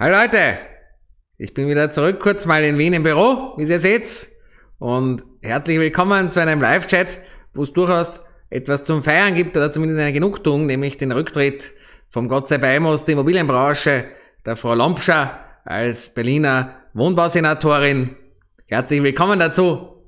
Hi Leute, ich bin wieder zurück, kurz mal in Wien im Büro, wie ihr seht. Und herzlich willkommen zu einem Live-Chat, wo es durchaus etwas zum Feiern gibt oder zumindest eine Genugtuung, nämlich den Rücktritt vom Gott sei Beimos der Immobilienbranche, der Frau Lompscher als Berliner Wohnbausenatorin. Herzlich willkommen dazu.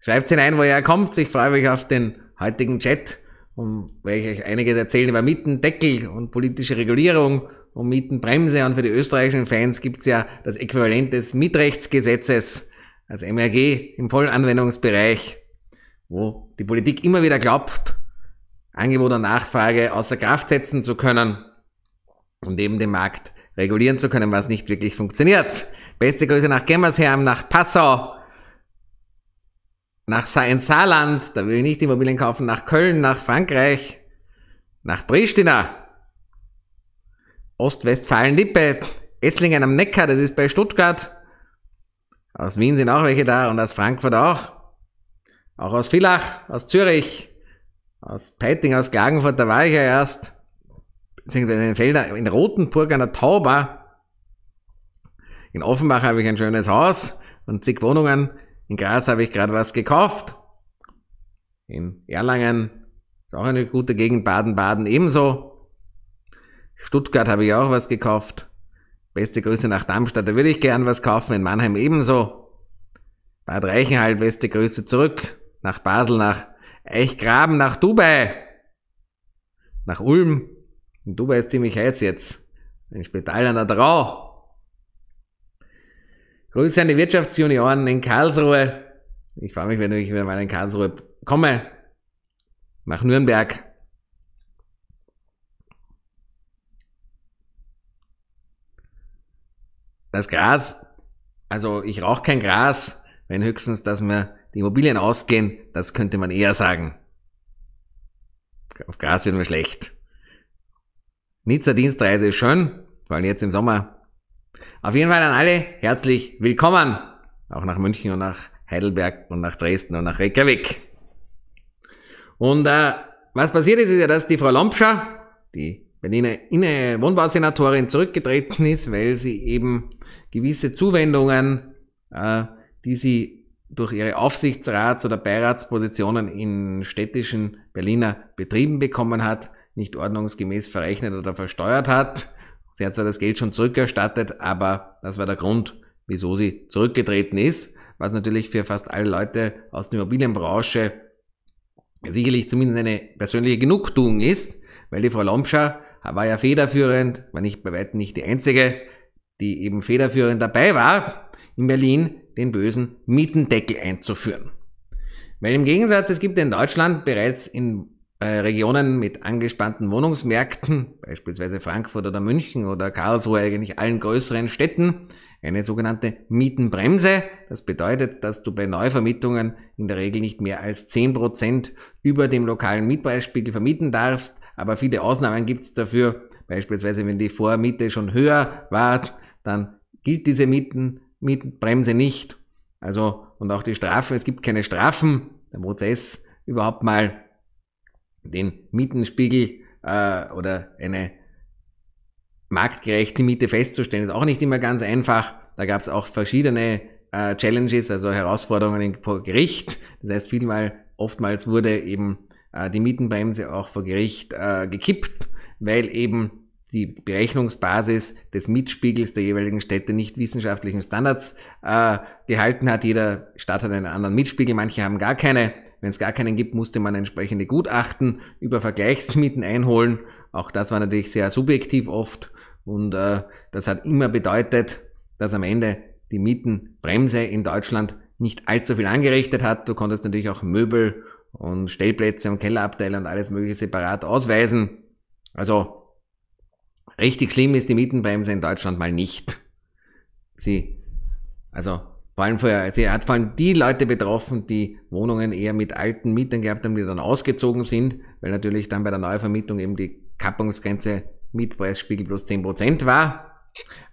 Schreibt hinein, wo ihr kommt. Ich freue mich auf den heutigen Chat, um werde ich euch einiges erzählen über Mietendeckel und politische Regulierung um Mietenbremse und für die österreichischen Fans gibt es ja das Äquivalent des Mietrechtsgesetzes, das also MRG im Vollanwendungsbereich, wo die Politik immer wieder glaubt, Angebot und Nachfrage außer Kraft setzen zu können und eben den Markt regulieren zu können, was nicht wirklich funktioniert. Beste Grüße nach Gemmersheim, nach Passau, nach Saarland, da will ich nicht Immobilien kaufen, nach Köln, nach Frankreich, nach Pristina. Ostwestfalen-Lippe, Esslingen am Neckar, das ist bei Stuttgart. Aus Wien sind auch welche da und aus Frankfurt auch. Auch aus Villach, aus Zürich, aus Peiting, aus Klagenfurt, da war ich ja erst. Beziehungsweise in den Feldern, in Rotenburg an der Tauber. In Offenbach habe ich ein schönes Haus und zig Wohnungen. In Graz habe ich gerade was gekauft. In Erlangen ist auch eine gute Gegend, Baden-Baden ebenso. Stuttgart habe ich auch was gekauft. Beste Grüße nach Darmstadt, da würde ich gern was kaufen, in Mannheim ebenso. Bad Reichenhall, beste Grüße zurück. Nach Basel, nach Eichgraben, nach Dubai. Nach Ulm. In Dubai ist ziemlich heiß jetzt. Ein Spital an der Drau. Grüße an die Wirtschaftsjunioren in Karlsruhe. Ich freue mich, wenn ich wieder mal in Karlsruhe komme. Nach Nürnberg. das Gras, also ich rauche kein Gras, wenn höchstens, dass mir die Immobilien ausgehen, das könnte man eher sagen. Auf Gras wird mir schlecht. Nizza Dienstreise ist schön, weil jetzt im Sommer. Auf jeden Fall an alle herzlich willkommen. Auch nach München und nach Heidelberg und nach Dresden und nach Reykjavik. Und äh, was passiert ist, ist ja, dass die Frau Lompscher, die Berliner Wohnbausenatorin, zurückgetreten ist, weil sie eben gewisse Zuwendungen, äh, die sie durch ihre Aufsichtsrats- oder Beiratspositionen in städtischen Berliner Betrieben bekommen hat, nicht ordnungsgemäß verrechnet oder versteuert hat. Sie hat zwar das Geld schon zurückerstattet, aber das war der Grund, wieso sie zurückgetreten ist, was natürlich für fast alle Leute aus der Immobilienbranche sicherlich zumindest eine persönliche Genugtuung ist, weil die Frau Lomscher war ja federführend, war nicht bei weitem nicht die einzige, die eben federführend dabei war, in Berlin den bösen Mietendeckel einzuführen. Weil im Gegensatz, es gibt in Deutschland bereits in äh, Regionen mit angespannten Wohnungsmärkten, beispielsweise Frankfurt oder München oder Karlsruhe, eigentlich allen größeren Städten, eine sogenannte Mietenbremse. Das bedeutet, dass du bei Neuvermietungen in der Regel nicht mehr als 10% über dem lokalen Mietpreisspiegel vermieten darfst, aber viele Ausnahmen gibt es dafür, beispielsweise wenn die Vormiete schon höher war dann gilt diese Mieten, Mietenbremse nicht. Also, und auch die Strafe, es gibt keine Strafen. Der Prozess überhaupt mal den Mietenspiegel äh, oder eine marktgerechte Miete festzustellen, ist auch nicht immer ganz einfach. Da gab es auch verschiedene äh, Challenges, also Herausforderungen vor Gericht. Das heißt, vielmal, oftmals wurde eben äh, die Mietenbremse auch vor Gericht äh, gekippt, weil eben die Berechnungsbasis des Mitspiegels der jeweiligen Städte nicht wissenschaftlichen Standards äh, gehalten hat. Jeder Stadt hat einen anderen Mitspiegel, manche haben gar keine. Wenn es gar keinen gibt, musste man entsprechende Gutachten über Vergleichsmieten einholen. Auch das war natürlich sehr subjektiv oft und äh, das hat immer bedeutet, dass am Ende die Mietenbremse in Deutschland nicht allzu viel angerichtet hat. Du konntest natürlich auch Möbel und Stellplätze und Kellerabteile und alles mögliche separat ausweisen. Also Richtig schlimm ist die Mietenbremse in Deutschland mal nicht. Sie, also vor allem für, sie hat vor allem die Leute betroffen, die Wohnungen eher mit alten Mietern gehabt haben, die dann ausgezogen sind, weil natürlich dann bei der Neuvermietung eben die Kappungsgrenze Mietpreisspiegel plus 10% war.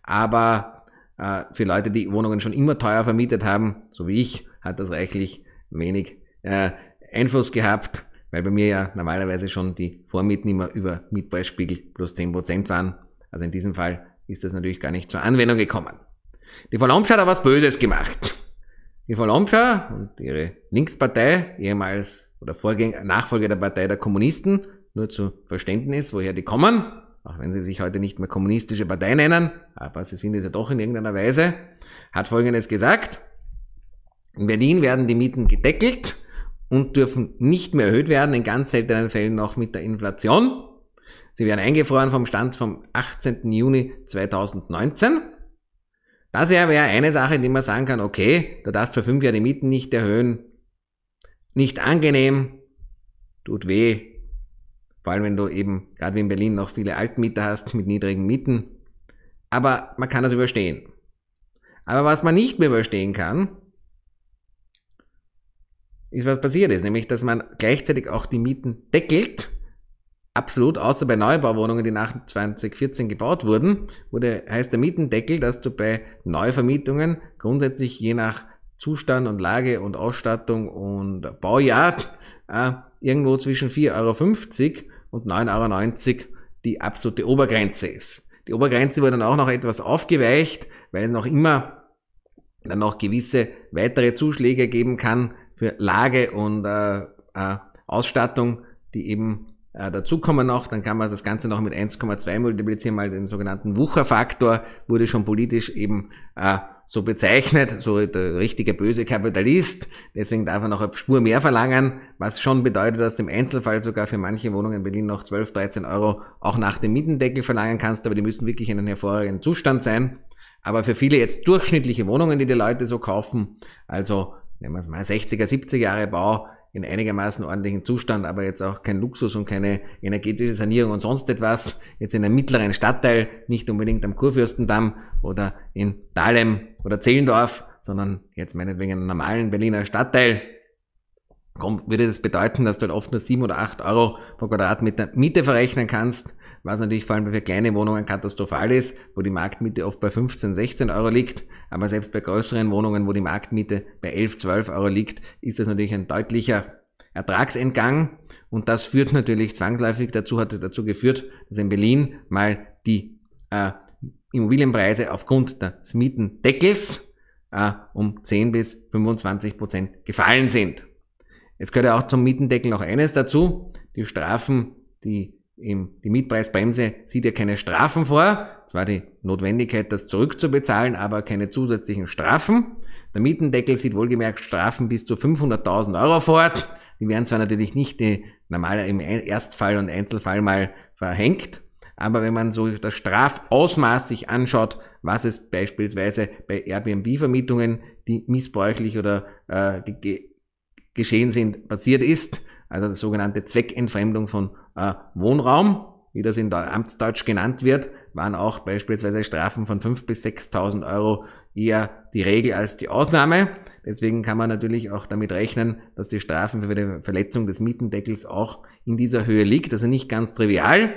Aber äh, für Leute, die Wohnungen schon immer teuer vermietet haben, so wie ich, hat das reichlich wenig äh, Einfluss gehabt weil bei mir ja normalerweise schon die Vormieten immer über Mietpreisspiegel plus 10% waren. Also in diesem Fall ist das natürlich gar nicht zur Anwendung gekommen. Die Frau hat hat was Böses gemacht. Die Frau und ihre Linkspartei, ehemals oder Vorgänger, Nachfolger der Partei der Kommunisten, nur zu Verständnis, woher die kommen, auch wenn sie sich heute nicht mehr kommunistische Partei nennen, aber sie sind es ja doch in irgendeiner Weise, hat Folgendes gesagt. In Berlin werden die Mieten gedeckelt und dürfen nicht mehr erhöht werden, in ganz seltenen Fällen noch mit der Inflation. Sie werden eingefroren vom Stand vom 18. Juni 2019. Das wäre eine Sache, die man sagen kann, okay, du darfst für fünf Jahre die Mieten nicht erhöhen. Nicht angenehm, tut weh. Vor allem, wenn du eben, gerade wie in Berlin, noch viele Altmieter hast mit niedrigen Mieten. Aber man kann das überstehen. Aber was man nicht mehr überstehen kann, ist, was passiert ist, nämlich dass man gleichzeitig auch die Mieten deckelt. Absolut, außer bei Neubauwohnungen, die nach 2014 gebaut wurden, wurde, heißt der Mietendeckel, dass du bei Neuvermietungen grundsätzlich je nach Zustand und Lage und Ausstattung und Baujahr äh, irgendwo zwischen 4,50 Euro und 9,90 Euro die absolute Obergrenze ist. Die Obergrenze wurde dann auch noch etwas aufgeweicht, weil es noch immer dann noch gewisse weitere Zuschläge geben kann, für Lage und äh, äh, Ausstattung, die eben äh, dazukommen noch. Dann kann man das Ganze noch mit 1,2 multiplizieren, mal den sogenannten Wucherfaktor, wurde schon politisch eben äh, so bezeichnet, so der richtige böse Kapitalist. Deswegen darf er noch eine Spur mehr verlangen, was schon bedeutet, dass du im Einzelfall sogar für manche Wohnungen in Berlin noch 12, 13 Euro auch nach dem Mietendeckel verlangen kannst, aber die müssen wirklich in einem hervorragenden Zustand sein. Aber für viele jetzt durchschnittliche Wohnungen, die die Leute so kaufen, also nehmen wir es mal 60er, 70er Jahre Bau in einigermaßen ordentlichem Zustand, aber jetzt auch kein Luxus und keine energetische Sanierung und sonst etwas, jetzt in einem mittleren Stadtteil, nicht unbedingt am Kurfürstendamm oder in Dahlem oder Zehlendorf, sondern jetzt meinetwegen in einem normalen Berliner Stadtteil, kommt, würde das bedeuten, dass du halt oft nur 7 oder 8 Euro pro Quadratmeter Miete verrechnen kannst was natürlich vor allem für kleine Wohnungen katastrophal ist, wo die Marktmiete oft bei 15, 16 Euro liegt. Aber selbst bei größeren Wohnungen, wo die Marktmiete bei 11, 12 Euro liegt, ist das natürlich ein deutlicher Ertragsentgang. Und das führt natürlich zwangsläufig dazu, hat dazu geführt, dass in Berlin mal die äh, Immobilienpreise aufgrund des Mietendeckels äh, um 10 bis 25 Prozent gefallen sind. Es gehört ja auch zum Mietendeckel noch eines dazu. Die Strafen, die die Mietpreisbremse sieht ja keine Strafen vor, zwar die Notwendigkeit, das zurückzubezahlen, aber keine zusätzlichen Strafen. Der Mietendeckel sieht wohlgemerkt Strafen bis zu 500.000 Euro vor. Die werden zwar natürlich nicht äh, normal im e-, Erstfall und Einzelfall mal verhängt, aber wenn man so das Strafausmaß sich anschaut, was es beispielsweise bei Airbnb-Vermietungen, die missbräuchlich oder äh, geschehen sind, passiert ist, also die sogenannte Zweckentfremdung von äh, Wohnraum, wie das in der Amtsdeutsch genannt wird, waren auch beispielsweise Strafen von 5.000 bis 6.000 Euro eher die Regel als die Ausnahme. Deswegen kann man natürlich auch damit rechnen, dass die Strafen für die Verletzung des Mietendeckels auch in dieser Höhe liegt. Also nicht ganz trivial.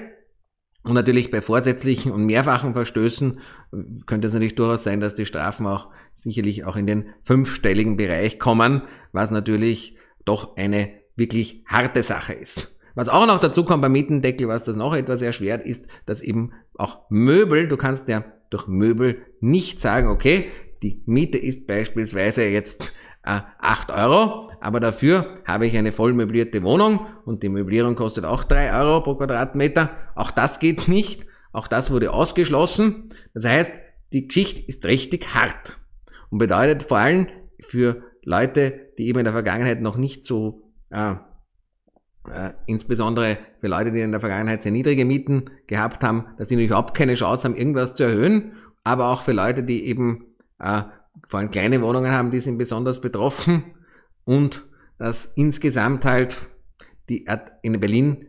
Und natürlich bei vorsätzlichen und mehrfachen Verstößen äh, könnte es natürlich durchaus sein, dass die Strafen auch sicherlich auch in den fünfstelligen Bereich kommen, was natürlich doch eine wirklich harte Sache ist. Was auch noch dazu kommt beim Mietendeckel, was das noch etwas erschwert, ist, dass eben auch Möbel, du kannst ja durch Möbel nicht sagen, okay, die Miete ist beispielsweise jetzt äh, 8 Euro, aber dafür habe ich eine voll möblierte Wohnung und die Möblierung kostet auch 3 Euro pro Quadratmeter. Auch das geht nicht. Auch das wurde ausgeschlossen. Das heißt, die Geschichte ist richtig hart und bedeutet vor allem für Leute, die eben in der Vergangenheit noch nicht so äh, äh, insbesondere für Leute, die in der Vergangenheit sehr niedrige Mieten gehabt haben, dass sie natürlich überhaupt keine Chance haben, irgendwas zu erhöhen, aber auch für Leute, die eben äh, vor allem kleine Wohnungen haben, die sind besonders betroffen und dass insgesamt halt die äh, in Berlin,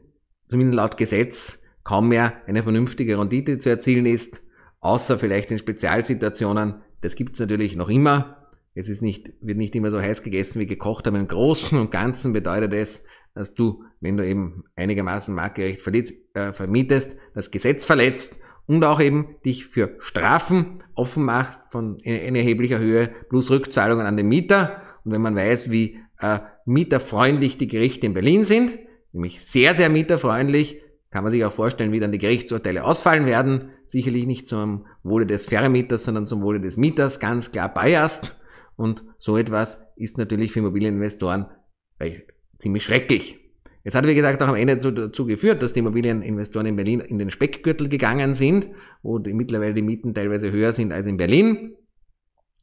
zumindest laut Gesetz, kaum mehr eine vernünftige Rendite zu erzielen ist, außer vielleicht in Spezialsituationen. Das gibt es natürlich noch immer. Es ist nicht, wird nicht immer so heiß gegessen wie gekocht, aber im Großen und Ganzen bedeutet es, dass du, wenn du eben einigermaßen marktgerecht verletzt, äh, vermietest, das Gesetz verletzt und auch eben dich für Strafen offen machst von e-, in erheblicher Höhe plus Rückzahlungen an den Mieter. Und wenn man weiß, wie äh, mieterfreundlich die Gerichte in Berlin sind, nämlich sehr, sehr mieterfreundlich, kann man sich auch vorstellen, wie dann die Gerichtsurteile ausfallen werden. Sicherlich nicht zum Wohle des Vermieters, sondern zum Wohle des Mieters, ganz klar Bayerst. Und so etwas ist natürlich für Immobilieninvestoren ziemlich schrecklich. Jetzt hat, wie gesagt, auch am Ende dazu geführt, dass die Immobilieninvestoren in Berlin in den Speckgürtel gegangen sind, wo die, mittlerweile die Mieten teilweise höher sind als in Berlin.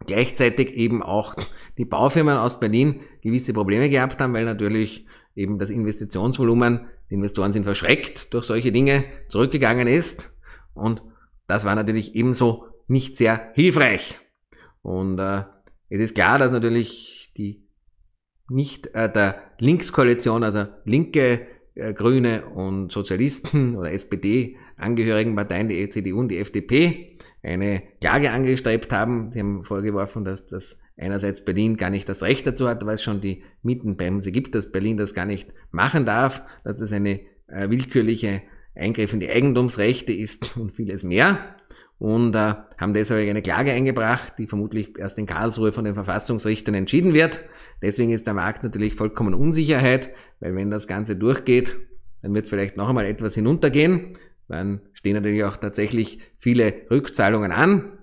Gleichzeitig eben auch die Baufirmen aus Berlin gewisse Probleme gehabt haben, weil natürlich eben das Investitionsvolumen, die Investoren sind verschreckt durch solche Dinge, zurückgegangen ist. Und das war natürlich ebenso nicht sehr hilfreich. Und äh, es ist klar, dass natürlich die nicht äh, der Linkskoalition, also linke, äh, Grüne und Sozialisten oder SPD angehörigen Parteien, die e CDU und die FDP, eine Klage angestrebt haben. Sie haben vorgeworfen, dass das einerseits Berlin gar nicht das Recht dazu hat, weil es schon die Mietenbremse gibt, dass Berlin das gar nicht machen darf, dass das eine äh, willkürliche Eingriff in die Eigentumsrechte ist und vieles mehr. Und äh, haben deshalb eine Klage eingebracht, die vermutlich erst in Karlsruhe von den Verfassungsrichtern entschieden wird. Deswegen ist der Markt natürlich vollkommen Unsicherheit, weil wenn das Ganze durchgeht, dann wird es vielleicht noch einmal etwas hinuntergehen. Dann stehen natürlich auch tatsächlich viele Rückzahlungen an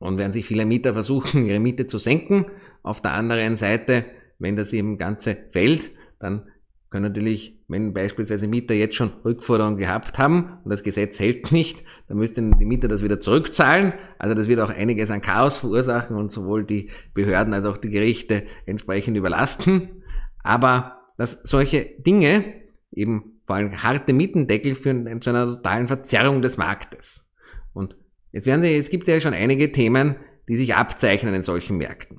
und werden sich viele Mieter versuchen, ihre Miete zu senken. Auf der anderen Seite, wenn das eben Ganze fällt, dann können natürlich, wenn beispielsweise Mieter jetzt schon Rückforderungen gehabt haben und das Gesetz hält nicht, dann müssten die Mieter das wieder zurückzahlen. Also das wird auch einiges an Chaos verursachen und sowohl die Behörden als auch die Gerichte entsprechend überlasten. Aber dass solche Dinge, eben vor allem harte Mietendeckel, führen zu einer totalen Verzerrung des Marktes. Und jetzt werden Sie, es gibt ja schon einige Themen, die sich abzeichnen in solchen Märkten.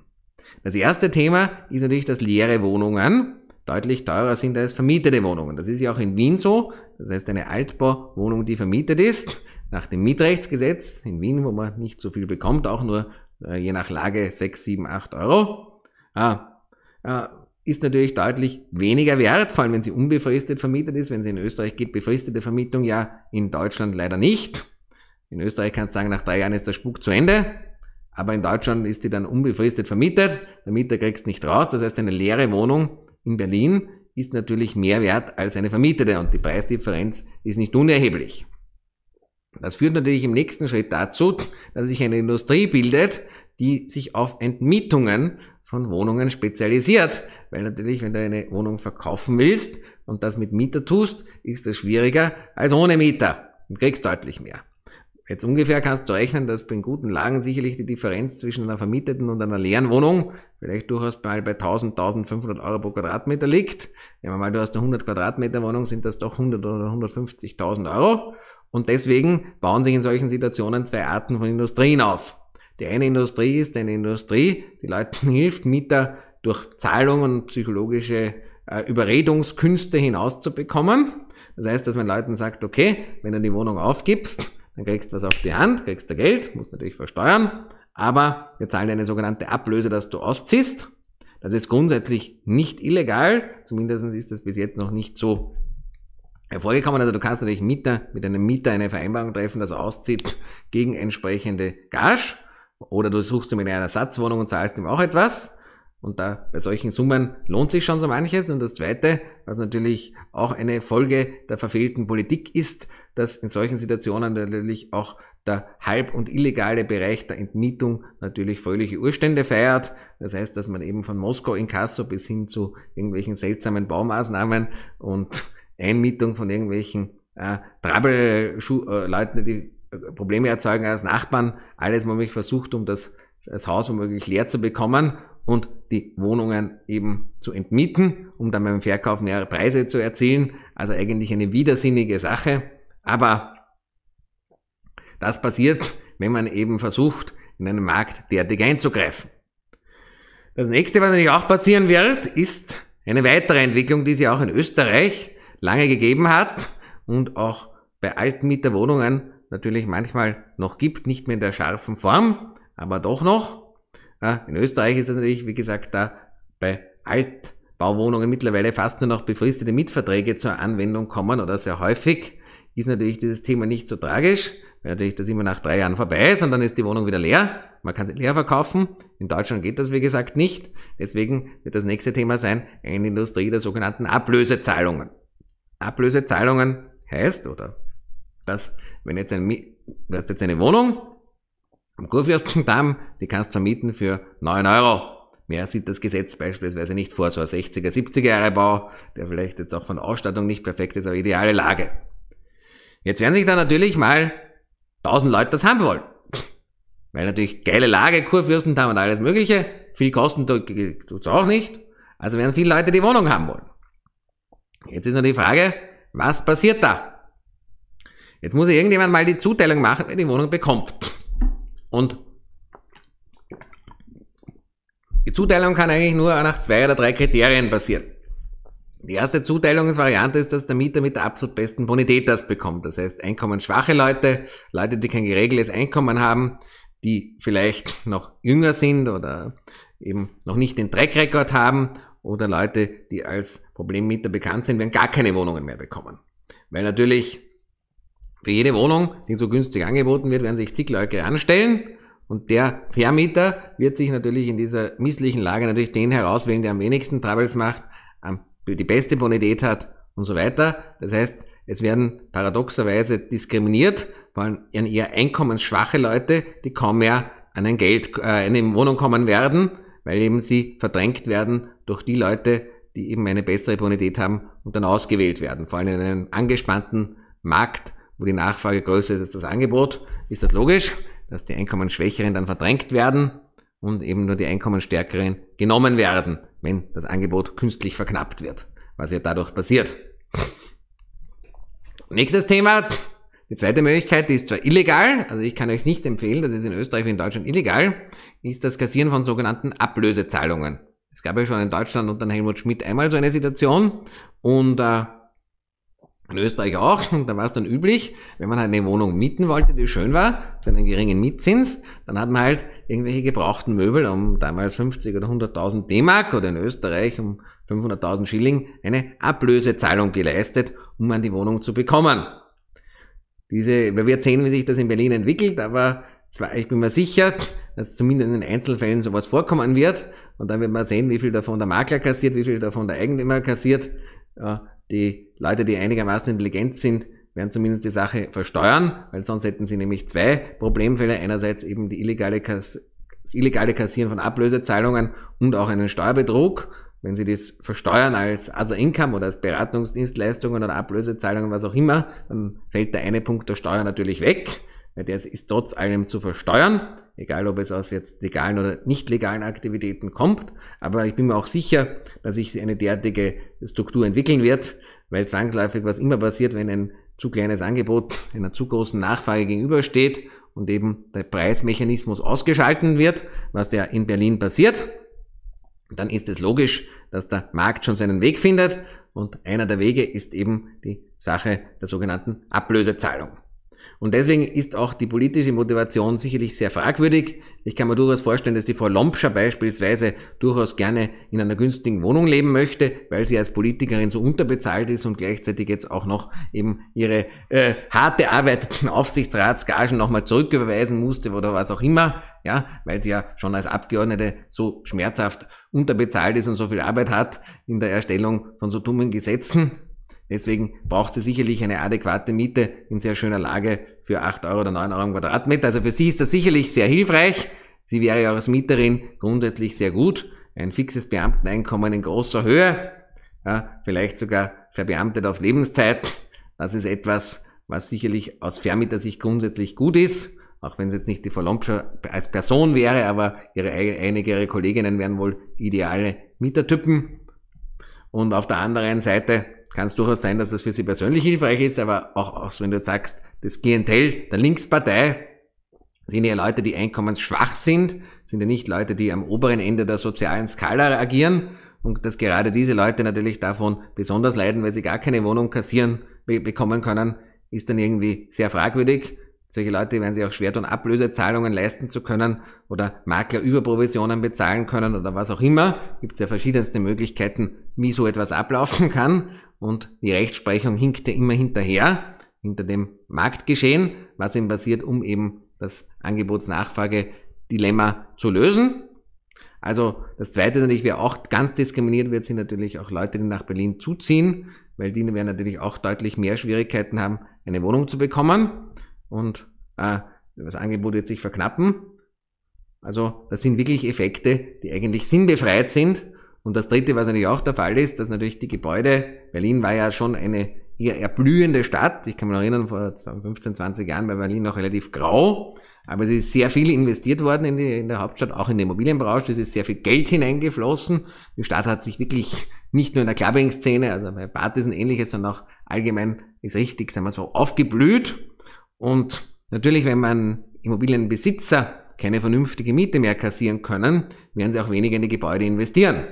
Das erste Thema ist natürlich das leere Wohnungen deutlich teurer sind als vermietete Wohnungen. Das ist ja auch in Wien so. Das heißt, eine Altbauwohnung, die vermietet ist, nach dem Mietrechtsgesetz in Wien, wo man nicht so viel bekommt, auch nur äh, je nach Lage 6, 7, 8 Euro, ah, äh, ist natürlich deutlich weniger wert, vor allem wenn sie unbefristet vermietet ist. Wenn sie in Österreich geht, befristete Vermietung ja, in Deutschland leider nicht. In Österreich kannst du sagen, nach drei Jahren ist der Spuk zu Ende. Aber in Deutschland ist die dann unbefristet vermietet. Der Mieter kriegst nicht raus. Das heißt, eine leere Wohnung in Berlin ist natürlich mehr wert als eine vermietete und die Preisdifferenz ist nicht unerheblich. Das führt natürlich im nächsten Schritt dazu, dass sich eine Industrie bildet, die sich auf Entmietungen von Wohnungen spezialisiert. Weil natürlich, wenn du eine Wohnung verkaufen willst und das mit Mieter tust, ist das schwieriger als ohne Mieter und kriegst deutlich mehr. Jetzt ungefähr kannst du rechnen, dass bei guten Lagen sicherlich die Differenz zwischen einer vermieteten und einer leeren Wohnung vielleicht durchaus mal bei 1000, 1500 Euro pro Quadratmeter liegt. Nehmen wir mal, du hast eine 100 Quadratmeter Wohnung, sind das doch 100 oder 150.000 Euro. Und deswegen bauen sich in solchen Situationen zwei Arten von Industrien auf. Die eine Industrie ist eine Industrie, die Leuten hilft, Mieter durch Zahlungen und psychologische äh, Überredungskünste hinauszubekommen. Das heißt, dass man Leuten sagt, okay, wenn du die Wohnung aufgibst, dann kriegst du was auf die Hand, kriegst du Geld, musst natürlich versteuern, aber wir zahlen eine sogenannte Ablöse, dass du ausziehst. Das ist grundsätzlich nicht illegal, zumindest ist das bis jetzt noch nicht so hervorgekommen. Also du kannst natürlich Mieter, mit einem Mieter eine Vereinbarung treffen, dass er auszieht gegen entsprechende Gage. Oder du suchst ihm eine Ersatzwohnung und zahlst ihm auch etwas. Und da bei solchen Summen lohnt sich schon so manches. Und das Zweite, was natürlich auch eine Folge der verfehlten Politik ist, dass in solchen Situationen natürlich auch der halb- und illegale Bereich der Entmietung natürlich fröhliche Urstände feiert. Das heißt, dass man eben von Moskau in Kasso bis hin zu irgendwelchen seltsamen Baumaßnahmen und Einmietung von irgendwelchen äh, Trouble-Leuten, äh, die äh, Probleme erzeugen als Nachbarn, alles womöglich versucht, um das, das Haus womöglich leer zu bekommen und die Wohnungen eben zu entmieten, um dann beim Verkauf mehrere Preise zu erzielen. Also eigentlich eine widersinnige Sache. Aber das passiert, wenn man eben versucht, in einen Markt derartig einzugreifen. Das nächste, was natürlich auch passieren wird, ist eine weitere Entwicklung, die es ja auch in Österreich lange gegeben hat und auch bei Altmieterwohnungen natürlich manchmal noch gibt, nicht mehr in der scharfen Form, aber doch noch. Ja, in Österreich ist das natürlich, wie gesagt, da bei Altbauwohnungen mittlerweile fast nur noch befristete Mietverträge zur Anwendung kommen oder sehr häufig, ist natürlich dieses Thema nicht so tragisch, weil natürlich das immer nach drei Jahren vorbei ist und dann ist die Wohnung wieder leer. Man kann sie leer verkaufen. In Deutschland geht das, wie gesagt, nicht. Deswegen wird das nächste Thema sein, eine Industrie der sogenannten Ablösezahlungen. Ablösezahlungen heißt, oder, dass, wenn jetzt ein, du hast jetzt eine Wohnung, am Kurfürstendamm, die kannst du vermieten für 9 Euro. Mehr sieht das Gesetz beispielsweise nicht vor, so ein 60er, 70er Jahre Bau, der vielleicht jetzt auch von Ausstattung nicht perfekt ist, aber ideale Lage. Jetzt werden sich da natürlich mal 1000 Leute das haben wollen. Weil natürlich geile Lage, Kurfürstendamm und alles mögliche, viel Kosten tut's auch nicht. Also werden viele Leute die Wohnung haben wollen. Jetzt ist nur die Frage, was passiert da? Jetzt muss irgendjemand mal die Zuteilung machen, wer die Wohnung bekommt. Und die Zuteilung kann eigentlich nur nach zwei oder drei Kriterien passieren. Die erste Zuteilungsvariante ist, dass der Mieter mit der absolut besten Bonität das bekommt. Das heißt, einkommensschwache Leute, Leute, die kein geregeltes Einkommen haben, die vielleicht noch jünger sind oder eben noch nicht den Trackrekord haben oder Leute, die als Problemmieter bekannt sind, werden gar keine Wohnungen mehr bekommen. Weil natürlich für jede Wohnung, die so günstig angeboten wird, werden sich zig Leute anstellen. Und der Vermieter wird sich natürlich in dieser misslichen Lage natürlich den herauswählen, der am wenigsten Troubles macht, die beste Bonität hat und so weiter. Das heißt, es werden paradoxerweise diskriminiert, vor allem eher einkommensschwache Leute, die kaum mehr an ein Geld, äh, eine Wohnung kommen werden, weil eben sie verdrängt werden durch die Leute, die eben eine bessere Bonität haben und dann ausgewählt werden, vor allem in einem angespannten Markt, wo die Nachfrage größer ist als das Angebot, ist das logisch, dass die Einkommensschwächeren dann verdrängt werden und eben nur die Einkommensstärkeren genommen werden, wenn das Angebot künstlich verknappt wird, was ja dadurch passiert. Nächstes Thema, die zweite Möglichkeit, die ist zwar illegal, also ich kann euch nicht empfehlen, das ist in Österreich wie in Deutschland illegal, ist das Kassieren von sogenannten Ablösezahlungen. Es gab ja schon in Deutschland unter Helmut Schmidt einmal so eine Situation und äh, in Österreich auch, und da war es dann üblich, wenn man halt eine Wohnung mieten wollte, die schön war, zu einem geringen Mietzins, dann hat man halt irgendwelche gebrauchten Möbel um damals 50 oder 100.000 D-Mark oder in Österreich um 500.000 Schilling eine Ablösezahlung geleistet, um an die Wohnung zu bekommen. Diese, wir werden sehen, wie sich das in Berlin entwickelt, aber zwar, ich bin mir sicher, dass zumindest in Einzelfällen sowas vorkommen wird, und dann wird man sehen, wie viel davon der Makler kassiert, wie viel davon der Eigentümer kassiert. Ja, die Leute, die einigermaßen intelligent sind, werden zumindest die Sache versteuern, weil sonst hätten sie nämlich zwei Problemfälle. Einerseits eben die illegale das illegale Kassieren von Ablösezahlungen und auch einen Steuerbetrug. Wenn sie das versteuern als Other Income oder als Beratungsdienstleistungen oder Ablösezahlungen, was auch immer, dann fällt der eine Punkt der Steuer natürlich weg. Weil der ist trotz allem zu versteuern, egal ob es aus jetzt legalen oder nicht legalen Aktivitäten kommt. Aber ich bin mir auch sicher, dass sich eine derartige Struktur entwickeln wird, weil zwangsläufig, was immer passiert, wenn ein zu kleines Angebot einer zu großen Nachfrage gegenübersteht und eben der Preismechanismus ausgeschalten wird, was ja in Berlin passiert, dann ist es logisch, dass der Markt schon seinen Weg findet und einer der Wege ist eben die Sache der sogenannten Ablösezahlung. Und deswegen ist auch die politische Motivation sicherlich sehr fragwürdig. Ich kann mir durchaus vorstellen, dass die Frau Lompscher beispielsweise durchaus gerne in einer günstigen Wohnung leben möchte, weil sie als Politikerin so unterbezahlt ist und gleichzeitig jetzt auch noch eben ihre äh, hart bearbeiteten Aufsichtsratsgagen nochmal zurücküberweisen musste oder was auch immer ja, weil sie ja schon als Abgeordnete so schmerzhaft unterbezahlt ist und so viel Arbeit hat in der Erstellung von so dummen Gesetzen, Deswegen braucht sie sicherlich eine adäquate Miete in sehr schöner Lage für 8 Euro oder 9 Euro im Quadratmeter. Also für sie ist das sicherlich sehr hilfreich. Sie wäre ja als Mieterin grundsätzlich sehr gut. Ein fixes Beamteneinkommen in großer Höhe, ja, vielleicht sogar verbeamtet auf Lebenszeit. Das ist etwas, was sicherlich aus Vermieter-Sicht grundsätzlich gut ist auch wenn es jetzt nicht die Frau als Person wäre, aber ihre, einige ihrer Kolleginnen wären wohl ideale Mietertypen. Und auf der anderen Seite kann es durchaus sein, dass das für Sie persönlich hilfreich ist, aber auch, auch so, wenn du jetzt sagst, das Klientel der Linkspartei sind ja Leute, die einkommensschwach sind, sind ja nicht Leute, die am oberen Ende der sozialen Skala agieren und dass gerade diese Leute natürlich davon besonders leiden, weil sie gar keine Wohnung kassieren, bekommen können, ist dann irgendwie sehr fragwürdig. Solche Leute werden sich auch schwer tun, Ablösezahlungen leisten zu können oder Maklerüberprovisionen bezahlen können oder was auch immer. Gibt ja verschiedenste Möglichkeiten, wie so etwas ablaufen kann und die Rechtsprechung hinkte immer hinterher, hinter dem Marktgeschehen, was eben passiert, um eben das angebotsnachfrage dilemma zu lösen. Also das Zweite natürlich, wer auch ganz diskriminiert wird, sind natürlich auch Leute, die nach Berlin zuziehen, weil die werden natürlich auch deutlich mehr Schwierigkeiten haben, eine Wohnung zu bekommen und äh, das Angebot wird sich verknappen. Also das sind wirklich Effekte, die eigentlich sinnbefreit sind, und das Dritte, was natürlich auch der Fall ist, dass natürlich die Gebäude, Berlin war ja schon eine eher erblühende Stadt. Ich kann mich noch erinnern, vor 15, 20 Jahren war Berlin noch relativ grau. Aber es ist sehr viel investiert worden in, die, in der Hauptstadt, auch in der Immobilienbranche. Es ist sehr viel Geld hineingeflossen. Die Stadt hat sich wirklich nicht nur in der Clubbing-Szene, also bei Partys und ähnliches, sondern auch allgemein ist richtig, sagen wir so, aufgeblüht. Und natürlich, wenn man Immobilienbesitzer keine vernünftige Miete mehr kassieren können, werden sie auch weniger in die Gebäude investieren.